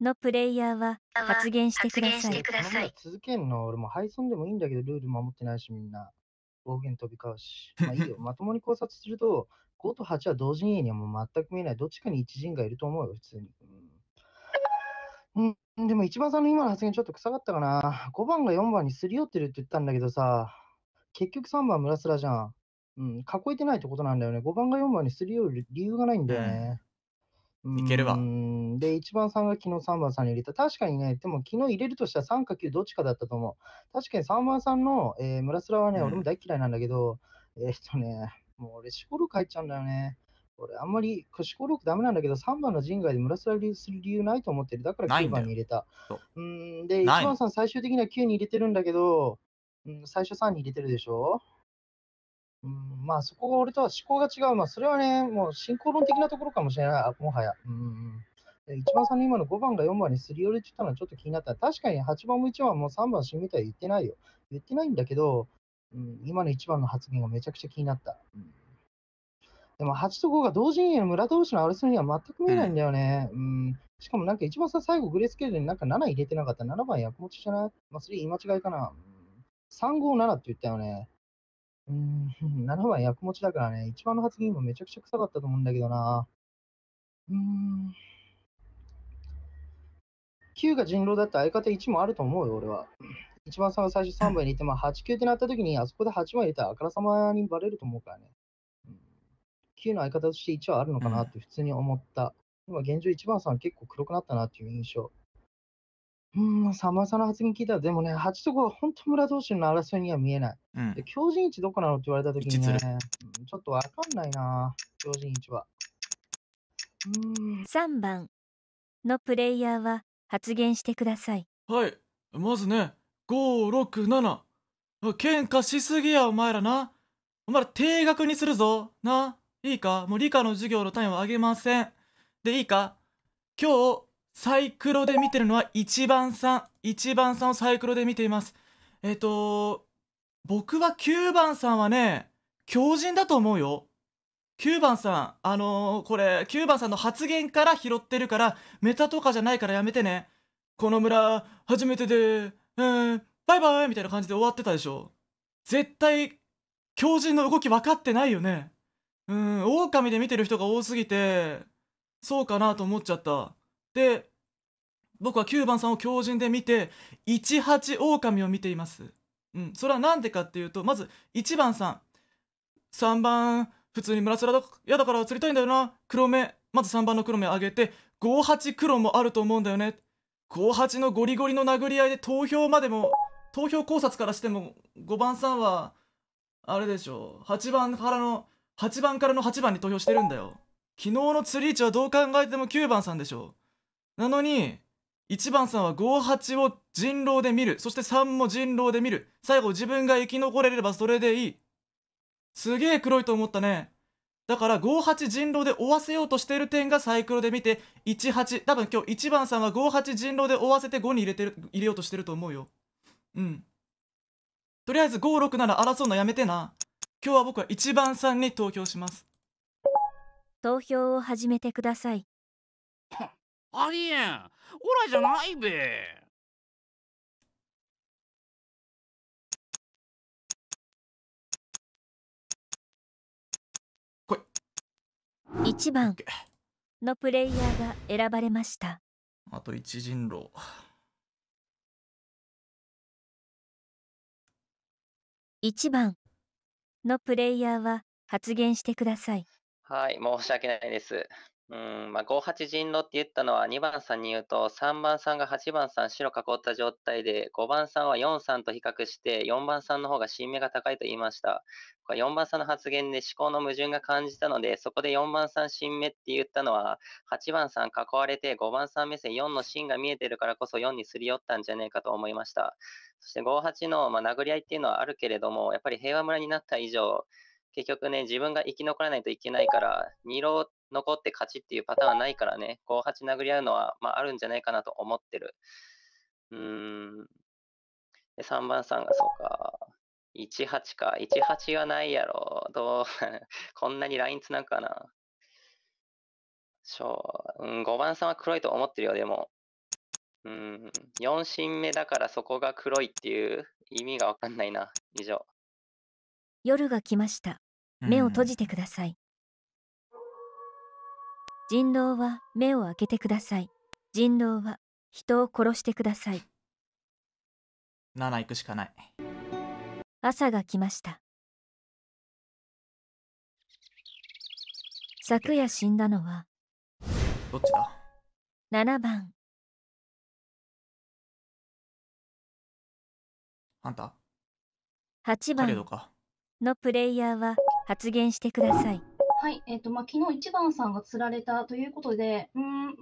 のプレイヤーは発言してください。さい続けんの俺も配送でもいいんだけどルール守ってないしみんな暴言飛び交うし。まあいいよ。まともに考察すると5と8は同陣営にはもう全く見えないどっちかに一陣がいると思うよ普通に。うん、でも一番さんの今の発言ちょっと臭かったかな。5番が4番にすり寄ってるって言ったんだけどさ、結局3番村ラじゃん。うん、囲えてないってことなんだよね。5番が4番にする寄る理由がないんだよね。うん、いけるわ。で、1番さんが昨日3番さんに入れた。確かにね、でも昨日入れるとしたら3か9どっちかだったと思う。確かに3番さんの、えー、村ラはね、俺も大嫌いなんだけど、うん、えー、っとね、もう俺、四五六入っちゃうんだよね。俺、あんまり、四五六ダメなんだけど、3番の陣外で村ラ入りする理由ないと思ってる。だから9番に入れた。うんで、1番さん最終的には9に入れてるんだけど、うん、最初3に入れてるでしょうん、まあそこが俺とは思考が違う。まあそれはね、もう進行論的なところかもしれない。もはや。うん。一番さんの今の5番が4番にすり寄れてたのはちょっと気になった。確かに8番も1番も3番死ぬみたい言ってないよ。言ってないんだけど、うん、今の1番の発言がめちゃくちゃ気になった。うん、でも8と5が同時に村同士のあれするには全く見えないんだよね。うん、うん、しかもなんか一番さ最後グレースケールになんか7入れてなかった。7番役持ちじゃないまあそれ言い間違いかな。うん357って言ったよね。うん、7番役持ちだからね、1番の発言もめちゃくちゃ臭かったと思うんだけどな。うん。9が人狼だった相方1もあると思うよ、俺は。1番さんが最初3番にいて、まあ、8、9ってなった時に、あそこで8番入れたらあからさまにバレると思うからね。9の相方として1はあるのかなって普通に思った。今現状1番さん結構黒くなったなっていう印象。うん、サまさんの発言聞いたら、でもね、8とこは本当村同士の争いには見えない。うんで、強靭一どこなのって言われたときに、ね、うんちょっとわかんないな、強靭一は。うん、3番のプレイヤーは発言してくださいはいまずね567喧嘩しすぎやお前らなお前ら定額にするぞないいかもう理科の授業の単位は上げませんでいいか今日サイクロで見てるのは1番さん1番さんをサイクロで見ていますえっ、ー、と僕は9番さんはね強人だと思うよ9番さんあのー、これ9番さんの発言から拾ってるからメタとかじゃないからやめてねこの村初めてでうんバイバイみたいな感じで終わってたでしょ絶対強人の動き分かってないよねうん狼で見てる人が多すぎてそうかなと思っちゃったで僕は9番さんを狂人で見て18狼を見ています、うん、それは何でかっていうとまず1番さん3番普通に村面だ嫌だから釣りたいんだよな黒目まず3番の黒目上げて58黒もあると思うんだよね58のゴリゴリの殴り合いで投票までも投票考察からしても5番さんはあれでしょ8番からの8番からの8番に投票してるんだよ昨日の釣り位置はどう考えても9番さんでしょうなのに1番さんは58を人狼で見るそして3も人狼で見る最後自分が生き残れればそれでいいすげえ黒いと思ったねだから58人狼で追わせようとしてる点がサイクロで見て18多分今日1番さんは58人狼で追わせて5に入れてる入れようとしてると思うようんとりあえず56なら争うのやめてな今日は僕は1番さんに投票します投票を始めてくださいありえんオラじゃないべこい1番のプレイヤーが選ばれましたあと一人狼1番のプレイヤーは発言してくださいはい申し訳ないですうん、まあ、5八陣狼って言ったのは2番さんに言うと3番さんが8番さん白囲った状態で5番さんは4さんと比較して4番さんの方が新芽が高いと言いました。4番さんの発言で思考の矛盾が感じたのでそこで4番さん新芽って言ったのは8番さん囲われて5番さん目線4の芯が見えてるからこそ4にすり寄ったんじゃねえかと思いました。そして5八の、まあ、殴り合いっていうのはあるけれどもやっぱり平和村になった以上結局ね、自分が生き残らないといけないから、2郎残って勝ちっていうパターンはないからね、5八殴り合うのは、まあ、あるんじゃないかなと思ってる。うん。で、3番さんがそうか。18か。18はないやろ。どう こんなにラインつなぐかな。そう。うん、5番さんは黒いと思ってるよ、でも。うん。4進目だからそこが黒いっていう意味がわかんないな。以上。夜が来ました。目を閉じてください。人狼は目を開けてください。人狼は人を殺してください。7行くしかない。朝が来ました。昨夜死んだのはどっちだ ?7 番。あんた ?8 番のプレイヤーは発言してください。はい、えー、と、まあ、昨日1番さんが釣られたということで、うん、ど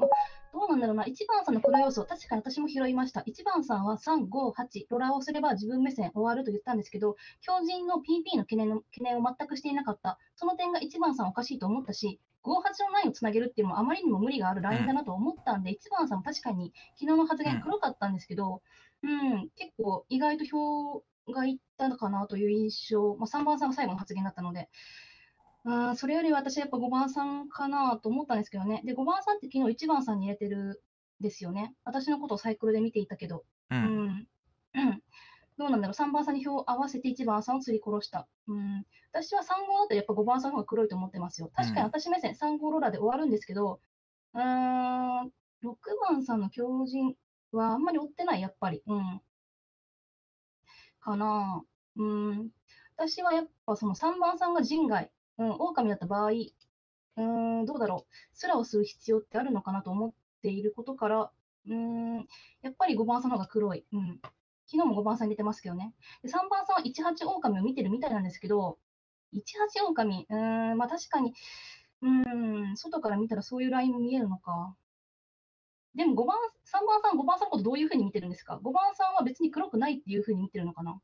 うなんだろうな、1番さんの黒要素、確かに私も拾いました。1番さんは3、5、8、ロラをすれば自分目線終わると言ったんですけど、狂人の PP の懸念の懸念を全くしていなかった。その点が1番さんおかしいと思ったし、5、8のラインをつなげるっていうのもあまりにも無理があるラインだなと思ったんで、1番さんも確かに昨日の発言黒かったんですけど、うん、結構意外と票がいったのかなという印象、まあ、3番さんが最後の発言だったので、あそれより私はやっぱ5番さんかなと思ったんですけどね。で、5番さんって昨日1番さんに入れてるんですよね。私のことをサイクルで見ていたけど。うん。うん、どうなんだろう。3番さんに票を合わせて1番さんを釣り殺した。うん。私は3号だとやっぱ5番さんの方が黒いと思ってますよ。確かに私目線3号ローラーで終わるんですけど、うん、6番さんの強人はあんまり追ってない、やっぱり。うん。かな。うん。私はやっぱその3番さんが人外、うん、狼だった場合、うん、どうだろう。スラをする必要ってあるのかなと思っていることから、うん、やっぱり5番さんの方が黒い。うん。昨日も5番さん入れてますけどね。で3番さんは18狼を見てるみたいなんですけど、18狼、うん、まあ確かに、うん、外から見たらそういうライン見えるのか。でも5番、3番さん、5番さんのことどういうふうに見てるんですか ?5 番さんは別に黒くないっていうふうに見てるのかな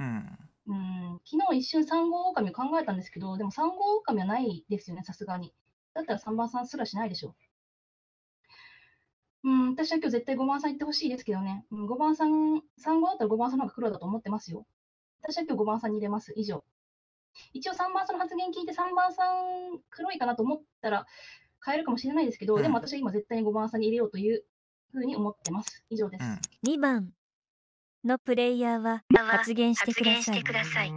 うん。うん、昨日一瞬3号狼を考えたんですけど、でも3号狼はないですよね、さすがに。だったら3番さんすらしないでしょ。うん、私は今日絶対5番さん行ってほしいですけどね。うん、5番さん、3号だったら5番さんの方が黒だと思ってますよ。私は今日5番さんに入れます。以上。一応3番さんの発言聞いて3番さん黒いかなと思ったら、変えるかもしれないですけど、うん、でも私は今絶対に5番さんに入れようというふうに思ってます。以上です。うん、2番のプレイヤーは発言してください。さい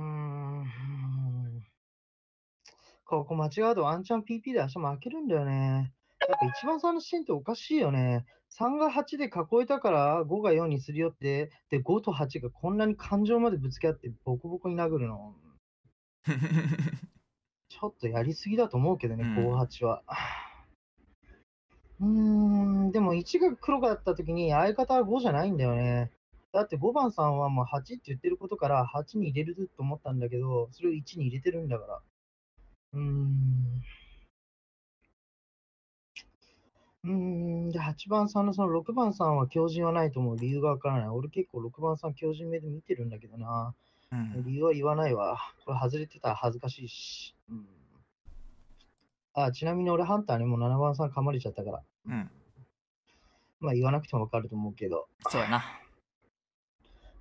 ここ間違うとワンチャン PP で足負けるんだよね。やっぱ一番さんのシーンっておかしいよね。3が8で囲えたから5が4にするよって、で5と8がこんなに感情までぶつけ合ってボコボコに殴るの。ちょっとやりすぎだと思うけどね、58は。うーん、でも1が黒かった時に相方は5じゃないんだよね。だって5番さんはもう8って言ってることから8に入れると思ったんだけど、それを1に入れてるんだから。うーん。うーん、で、8番さんのその6番さんは強靭はないと思う理由がわからない。俺結構6番さん強靭目で見てるんだけどな。うん、理由は言わないわ。これ外れてたら恥ずかしいし。うん、あ、ちなみに俺ハンターにも7番さん噛まれちゃったから。うん。まあ言わなくてもわかると思うけど。そうやな。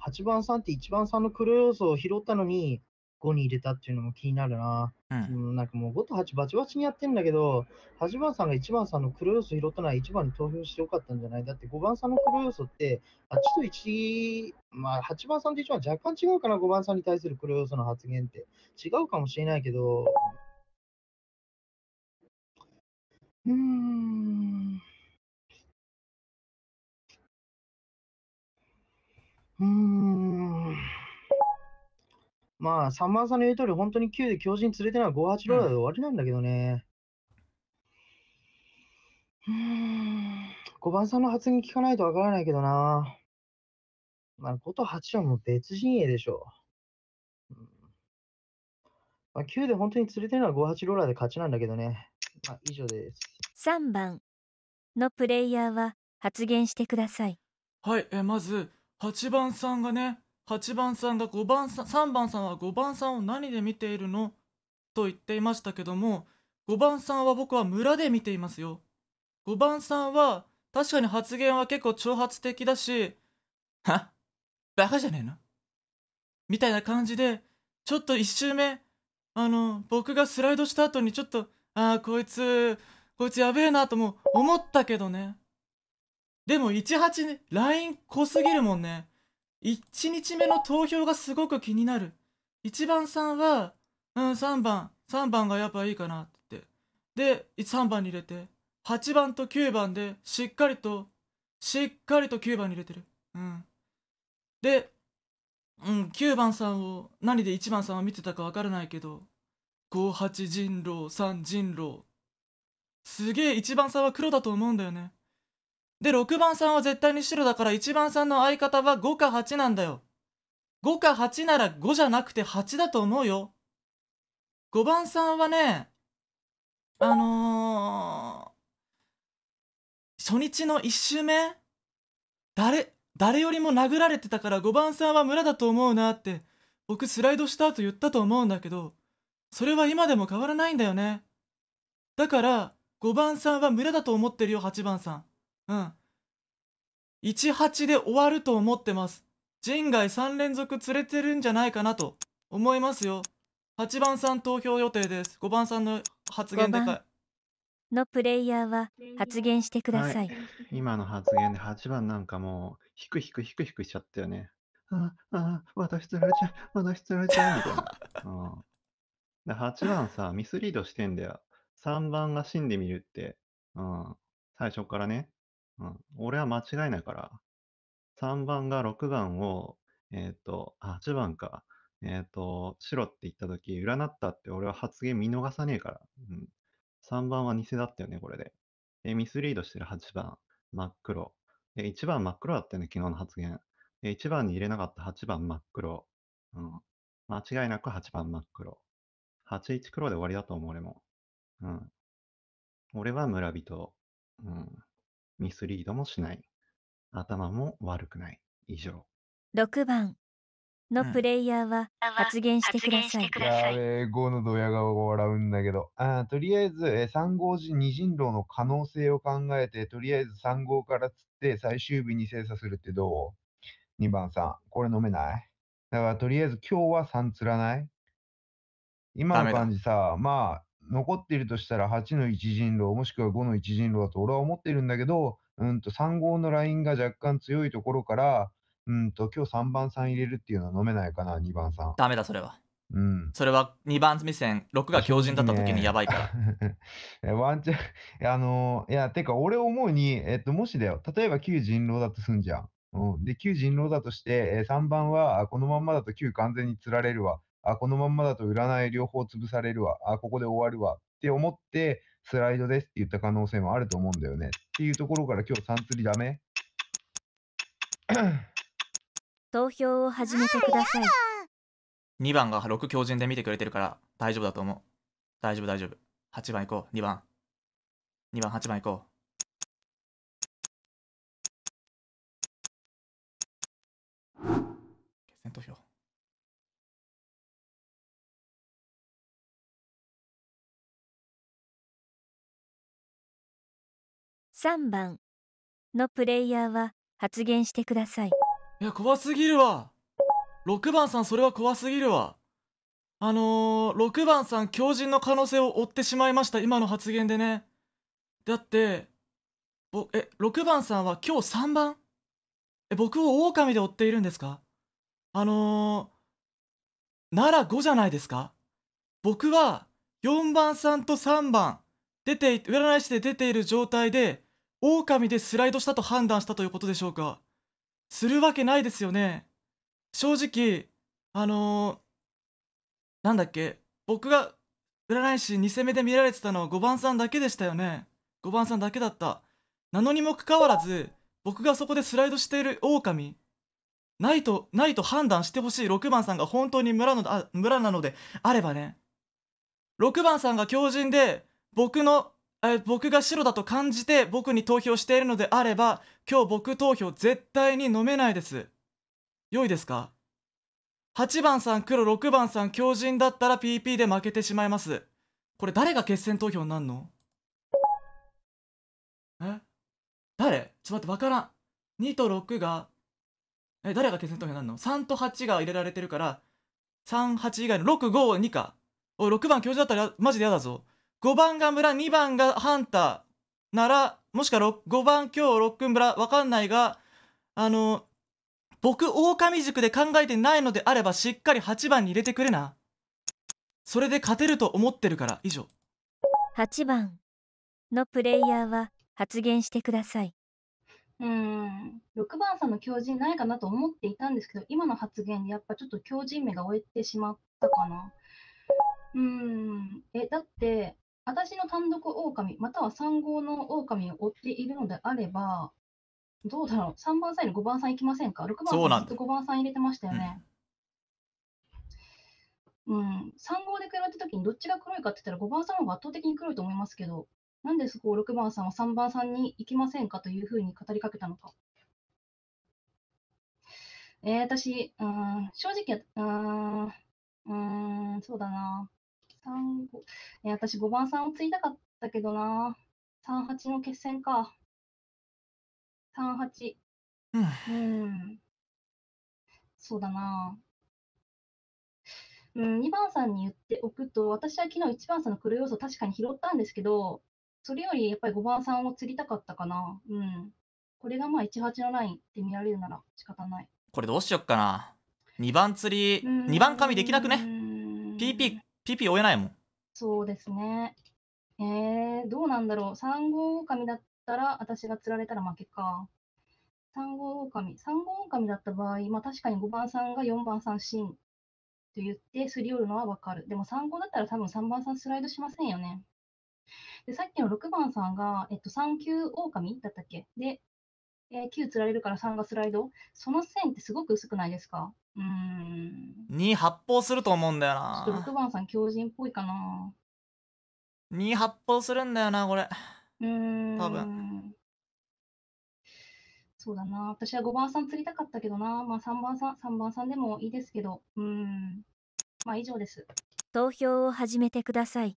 8番さんって1番さんの黒要素を拾ったのに5に入れたっていうのも気になるな。うん、なんかもう5と8バチバチにやってんだけど、8番さんが1番さんの黒要素拾ったのは1番に投票してよかったんじゃないだって5番さんの黒要素って8と1、まあ8番さんと1番若干違うかな、5番さんに対する黒要素の発言って。違うかもしれないけど、うーん。うーん。まあ、3番さんの言う通り、本当に9で強靭連れてのは5、8ローラーで終わりなんだけどね。うーん、5番さんの発言聞かないとわからないけどな。まあ、5と8はもう別陣営でしょう。うん。ま、9で本当に連れてるのは5、8ローラーで勝ちなんだけどね。あ、以上です。3番のプレイヤーは発言してください。はい、えまず8番さんがね、8番さんが5番さん、3番さんは5番さんを何で見ているのと言っていましたけども、5番さんは僕は村で見ていますよ。5番さんは確かに発言は結構挑発的だし、はバカじゃねえのみたいな感じで、ちょっと1周目、あの、僕がスライドした後にちょっとあこいつ、こいつやべえなとも思ったけどね。でも18、ね、LINE 濃すぎるもんね。1日目の投票がすごく気になる。1番さんは、うん、3番、3番がやっぱいいかなってで、3番に入れて、8番と9番で、しっかりと、しっかりと9番に入れてる。うん。で、うん、9番さんを、何で1番さんは見てたかわからないけど、5八人狼3人狼すげえ1番さんは黒だと思うんだよねで6番さんは絶対に白だから1番さんの相方は5か8なんだよ5か8なら5じゃなくて8だと思うよ5番さんはねあのー、初日の1周目誰誰よりも殴られてたから5番さんは村だと思うなって僕スライドした後言ったと思うんだけどそれは今でも変わらないんだよね。だから、5番さんは村だと思ってるよ、8番さん。うん。18で終わると思ってます。人外3連続連れてるんじゃないかなと思いますよ。8番さん投票予定です。5番さんの発言でかい。のプレイヤーは発言してください。はい、今の発言で8番なんかもう、ひくひくひくひくしちゃったよね。ああ、私釣られちゃう、私釣られちゃう、みたいな。うんで、8番さ、ミスリードしてんだよ。3番が死んでみるって。うん。最初からね。うん。俺は間違いないから。3番が6番を、えっと、8番か。えっと、白って言ったとき、占ったって俺は発言見逃さねえから。うん。3番は偽だったよね、これで。で、ミスリードしてる8番、真っ黒。で、1番真っ黒だったよね、昨日の発言。で、1番に入れなかった8番真っ黒。うん。間違いなく8番真っ黒。81黒で終わりだと思う、俺も。うん。俺は村人。うん。ミスリードもしない。頭も悪くない。以上。6番のプレイヤーは発言してください。うん、やべえ、5のドヤ顔が笑うんだけど。あとりあえず、え3号時二人狼の可能性を考えて、とりあえず3号から釣って最終日に精査するってどう ?2 番さん、これ飲めないだからとりあえず今日は3釣らない今の感じさ、まあ、残っているとしたら8の一陣路、もしくは5の一陣路だと俺は思ってるんだけど、うんと3号のラインが若干強いところから、うんと今日3番3入れるっていうのは飲めないかな、2番3。ダメだ、それは。うん、それは2番目線6が強靭だった時にやばいから。ね、ワンチャン、あのー、いや、てか俺思うに、えっと、もしだよ、例えば9人狼だとすんじゃん。うん、で、9人狼だとして、3番はこのまんまだと9完全に釣られるわ。あ、このまんまだと占い両方潰されるわ、あ、ここで終わるわって思って、スライドですって言った可能性もあると思うんだよね。っていうところから今日3釣りダメ 投票を始めてください。2番が6強人で見てくれてるから大丈夫だと思う。大丈夫大丈夫。8番行こう、2番。2番8番行こう。決選投票。3番のプレイヤーは発言してください。いや、怖すぎるわ。6番さん、それは怖すぎるわ。あのー、6番さん、狂人の可能性を追ってしまいました、今の発言でね。だって、ぼ、え、6番さんは今日3番え、僕を狼で追っているんですかあのー、なら5じゃないですか僕は4番さんと3番、出て、占い師で出ている状態で、狼でスライドしたと判断したということでしょうかするわけないですよね正直あのー、なんだっけ僕が占い師2戦目で見られてたのは5番さんだけでしたよね5番さんだけだったなのにもかかわらず僕がそこでスライドしている狼ないとないと判断してほしい6番さんが本当に村のあ村なのであればね6番さんが強人で僕のえ僕が白だと感じて僕に投票しているのであれば今日僕投票絶対に飲めないです良いですか8番さん黒6番さん強靭だったら PP で負けてしまいますこれ誰が決戦投票になるのえ誰ちょっと待ってわからん2と6がえ誰が決戦投票になるの ?3 と8が入れられてるから38以外の652かおい6番教授だったらマジで嫌だぞ5番が村、2番がハンターなら、もしくは5番今日6村、分かんないが、あの、僕、狼塾で考えてないのであれば、しっかり8番に入れてくれな。それで勝てると思ってるから、以上。8番のプレイヤーは発言してください。うん、6番さんの強靭ないかなと思っていたんですけど、今の発言でやっぱちょっと強靭目が終えてしまったかな。うん、え、だって、私の単独狼、または3号の狼を追っているのであれば、どうだろう、3番さんより5番さんいきませんか ?6 番さんずと5番さん入れてましたよね。うん、うん、3号で比べたときにどっちが黒いかって言ったら5番さんの方が圧倒的に黒いと思いますけど、なんでそこを6番さんは3番さんに行きませんかというふうに語りかけたのか。えー、私、うん、正直、うん、うん、そうだな。3、え私5番さんをついたかったけどな。38の決戦か。38。うん。うん、そうだな。うん、2番さんに言っておくと、私は昨日1番さんの黒要素確かに拾ったんですけど、それよりやっぱり5番さんを釣りたかったかな。うん。これがまあ18のラインって見られるなら仕方ない。これどうしよっかな。2番釣り、2番上できなくね。PP TP 追えないもん。そうですね。えー、どうなんだろう。3号狼だったら、私が釣られたら負けか。3号狼。三号狼だった場合、まあ確かに5番さんが4番さんシーンと言ってすり寄るのはわかる。でも3号だったら多分3番さんスライドしませんよね。で、さっきの6番さんが、えっと、3級狼だったっけで、えー、9つられるから3がスライドその線ってすごく薄くないですかうん2発砲すると思うんだよなちょっと6番さん強靭っぽいかな2発砲するんだよなこれうん多分そうだな私は5番さん釣りたかったけどなまあ3番さん三番さんでもいいですけどうんまあ以上です投票を始めてください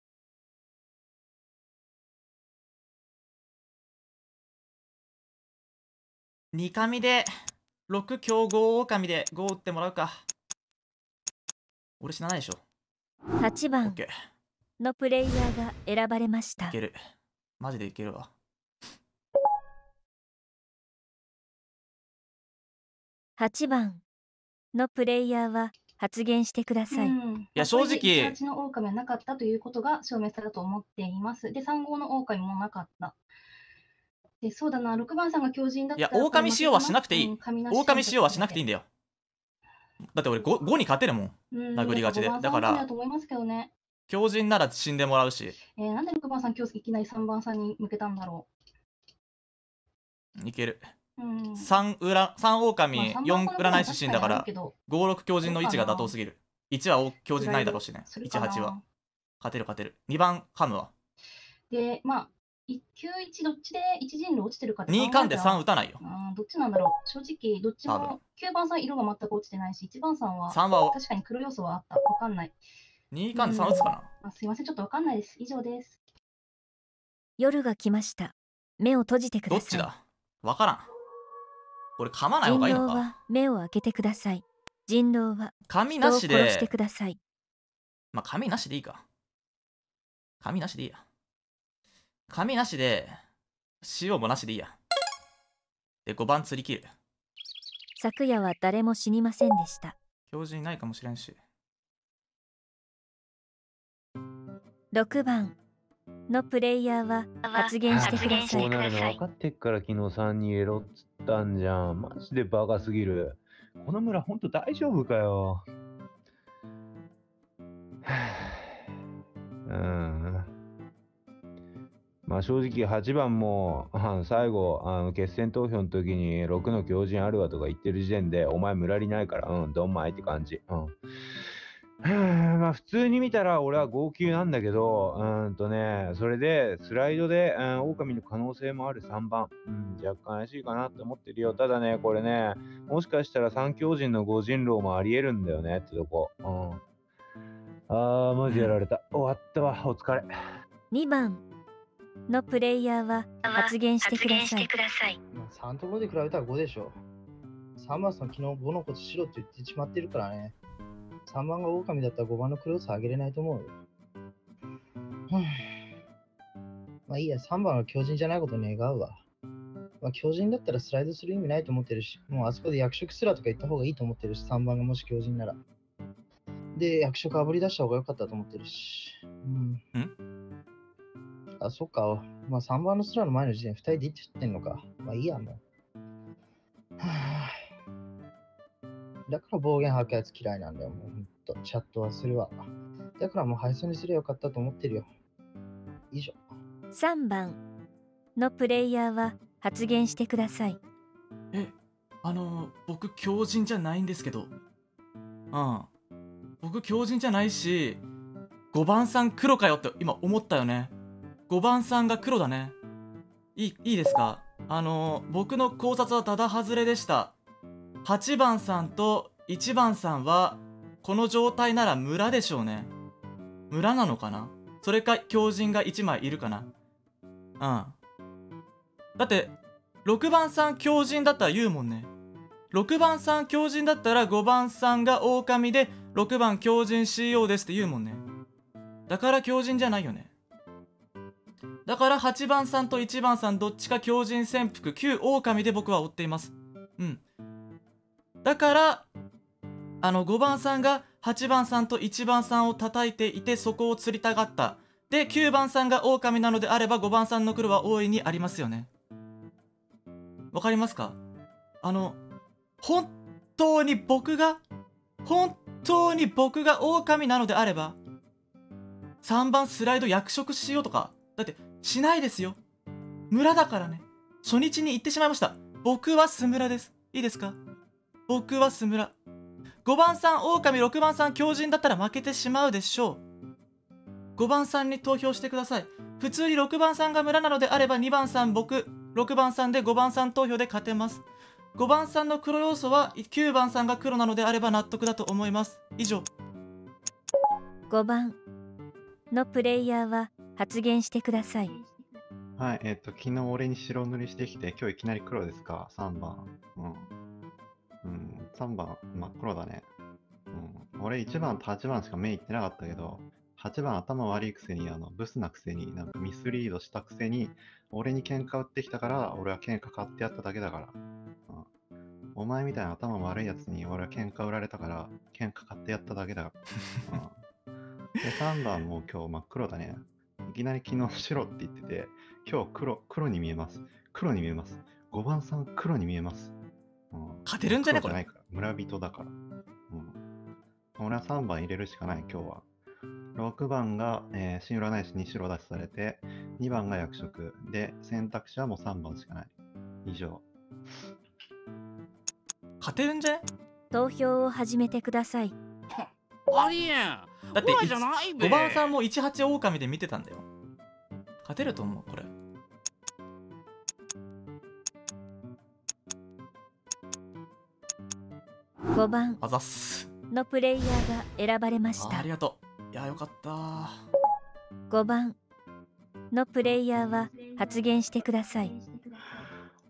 2神で6強豪狼で5打ってもらうか俺死なないでしょ8番のプレイヤーが選ばれましたいけるマジでいけるわ8番のプレイヤーは発言してください。いや正直、8の狼はなかったということが証明されたと思っています。で、3号の狼もなかった。でそうだな、6番さんが狂人だったいや、狼仕様はしなくていい。狼仕様はしなくていいんだよ。だって俺 5, 5に勝てるもん。殴りがちで。だから、狂人なら死んでもらうし。えー、なんで6番さん今日いきなり3番さんに向けたんだろう。いける。3裏3狼、まあ、4占い師死んだから56狂人の位置が妥当すぎる1は狂人ないだろうしね18は勝てる勝てる2番カムはでまあ一球どっちで一陣落ちてるか二て巻で三打たないよ。あどっちなんだろう正直、どっちも九番さん色が全く落ちてないし、一番さんは確かに黒要素はあった。わかんない。二巻で三打つかな、うん、あすいません、ちょっとわかんないです。以上です。夜が来ました。目を閉じてください。どっちだわからん。これ、噛まない方がいいのか。人狼は目を開けてください。人狼は髪なしで。まあ、髪なしでいいか。髪なしでいいや。紙なしで、塩もなしでいいや。で、5番釣り切る。昨夜は誰も死にませんでした。教授いないかもしれんし。6番のプレイヤーは発言してください。分かってっから昨日3人エロっつったんじゃん。マジでバカすぎる。この村ほんと大丈夫かよ。うん。まあ、正直8番も最後あの決選投票の時に6の強人あるわとか言ってる時点でお前無駄りないからうんどんまいって感じ。うん まあ普通に見たら俺は号泣なんだけど、うんとね、それでスライドで、うん、狼の可能性もある3番、うん、若干怪しいかなって思ってるよ。ただね、これね、もしかしたら3強人の五人狼もありえるんだよねってとこ。うん、あー、マジやられた。終わったわ。お疲れ。2番、のプレイヤーは発言してください。まあ、3と5で比べたら5でしょ。3番さん昨日5のことしろって言ってしまってるからね。3番が狼だったら5番のクロス上げれないと思うよ。まあいいや、3番は巨人じゃないこと願うわ。まあ、巨人だったらスライドする意味ないと思ってるし、もうあそこで役職すらとか言った方がいいと思ってるし、3番がもし巨人なら。で、役職あぶり出した方が良かったと思ってるし。うん。んあ、そっか。まあ、3番の空の前の時点で2人で行っちゃってんのか。まあ、いいや、もう。だから暴言吐くやつ嫌いなんだよ、もう。ほんと。チャットはするわ。だからもう配送にすればよかったと思ってるよ。以上。3番のプレイヤーは発言してください。え、あの、僕、狂人じゃないんですけど。うん。僕、狂人じゃないし、5番さん黒かよって今思ったよね。5番さんが黒だね。いい、いいですかあのー、僕の考察はただ外れでした。8番さんと1番さんは、この状態なら村でしょうね。村なのかなそれか狂人が1枚いるかなうん。だって、6番さん狂人だったら言うもんね。6番さん狂人だったら5番さんが狼で6番狂人 CO ですって言うもんね。だから狂人じゃないよね。だから8番さんと1番さんどっちか狂人潜伏旧狼で僕は追っていますうんだからあの5番さんが8番さんと1番さんを叩いていてそこを釣りたがったで9番さんが狼なのであれば5番さんの黒は大いにありますよねわかりますかあの本当に僕が本当に僕が狼なのであれば3番スライド役職しようとかだってしないですよ。村だからね。初日に行ってしまいました。僕はスムラです。いいですか僕はスムラ。5番さん狼、6番さん狂人だったら負けてしまうでしょう。5番さんに投票してください。普通に6番さんが村なのであれば2番さん僕、6番さんで5番さん投票で勝てます。5番さんの黒要素は9番さんが黒なのであれば納得だと思います。以上。5番のプレイヤーは発言してください。はい、えっ、ー、と、昨日俺に白塗りしてきて、今日いきなり黒ですか ?3 番。うん。うん、3番、真っ黒だね。うん。俺1番と8番しか目いってなかったけど、8番頭悪いくせに、あの、ブスなくせに、なんかミスリードしたくせに、俺に喧嘩売ってきたから、俺は喧嘩買ってやっただけだから。うん。お前みたいな頭悪いやつに俺は喧嘩売られたから、喧嘩買ってやっただけだから。うん。で、3番も今日真っ黒だね。いきなり昨日白って言ってて、今日黒、黒に見えます。黒に見えます。5番さん黒に見えます。うん、勝てるんじゃないか村人だから。うん、俺は3番入れるしかない、今日は。6番が、えー、新占い師に白出しされて、2番が役職。で、選択肢はもう3番しかない。以上。勝てるんじゃ投票を始めてください。ありえんだって5番さんも18狼で見てたんだよ勝てると思うこれ5番あざっすのプレイヤーが選ばれましたありがとういやよかった5番のプレイヤーは発言してください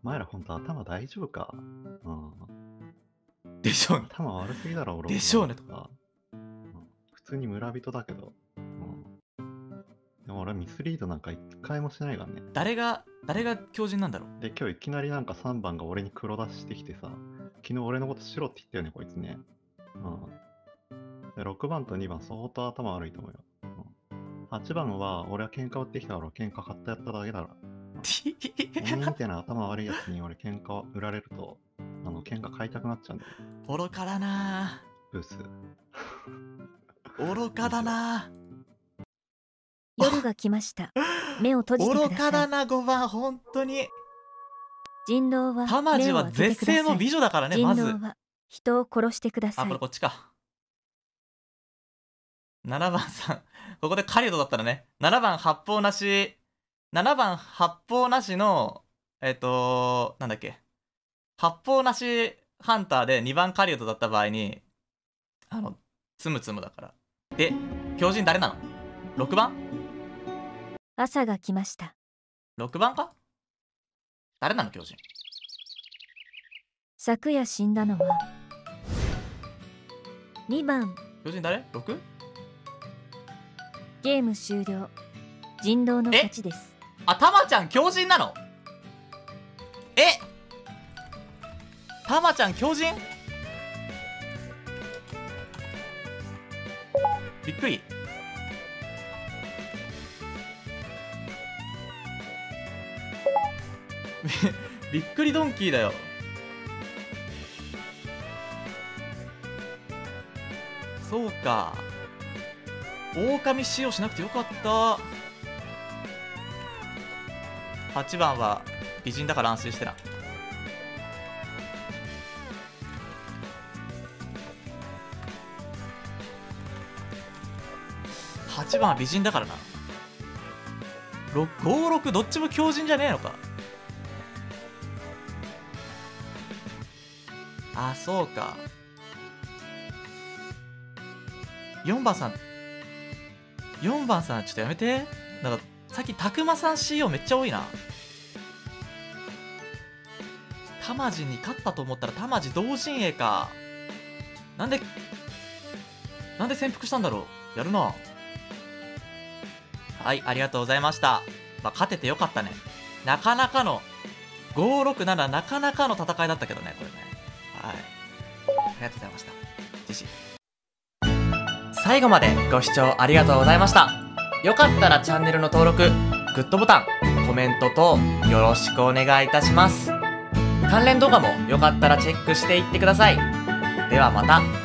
お前ら本当頭大丈夫か、うん、でしょうね頭悪すぎだろ俺でしょうねとか、うん、普通に村人だけど俺ミスリードなんか一回もしてないがね。誰が、誰が狂人なんだろうで、今日いきなりなんか3番が俺に黒出ししてきてさ、昨日俺のことしろって言ったよね、こいつね。うん。6番と2番相当頭悪いと思うよ。8番は俺は喧嘩売ってきたから喧嘩買った。やっただけだろ。おみたいな頭悪いやつに俺喧嘩売られると、あの、喧嘩買いたくなっちゃうんだよ。愚かだなブス。愚かだな夜が来ました。目を閉じて愚かだな、5番、本当に。人狼は、玉じは絶世の美女だからね、まず。人を殺してください。あ、これこっちか。7番さん、ここで狩人だったらね、7番発砲なし、7番発砲なしの、えっ、ー、となんだっけ、発砲なしハンターで2番狩人だった場合に、あの、つむつむだから。で、狂人誰なの ?6 番朝が来ました6番か誰なの巨人昨夜死んだのは2番巨人誰 ?6? ゲーム終了人狼の勝ちですあたまちゃん強人なのえたまちゃん強人びっくりびっくりドンキーだよそうか狼使用しなくてよかった8番は美人だから安心してな8番は美人だからな56どっちも強人じゃねえのかあ、そうか。4番さん。4番さん、ちょっとやめて。なんか、さっき、たくまさん CO めっちゃ多いな。たまじに勝ったと思ったら、たまじ同陣営か。なんで、なんで潜伏したんだろう。やるな。はい、ありがとうございました。まあ、勝ててよかったね。なかなかの、567なかなかの戦いだったけどね、ありがとうございました次週最後までご視聴ありがとうございましたよかったらチャンネルの登録グッドボタンコメント等よろしくお願いいたします関連動画もよかったらチェックしていってくださいではまた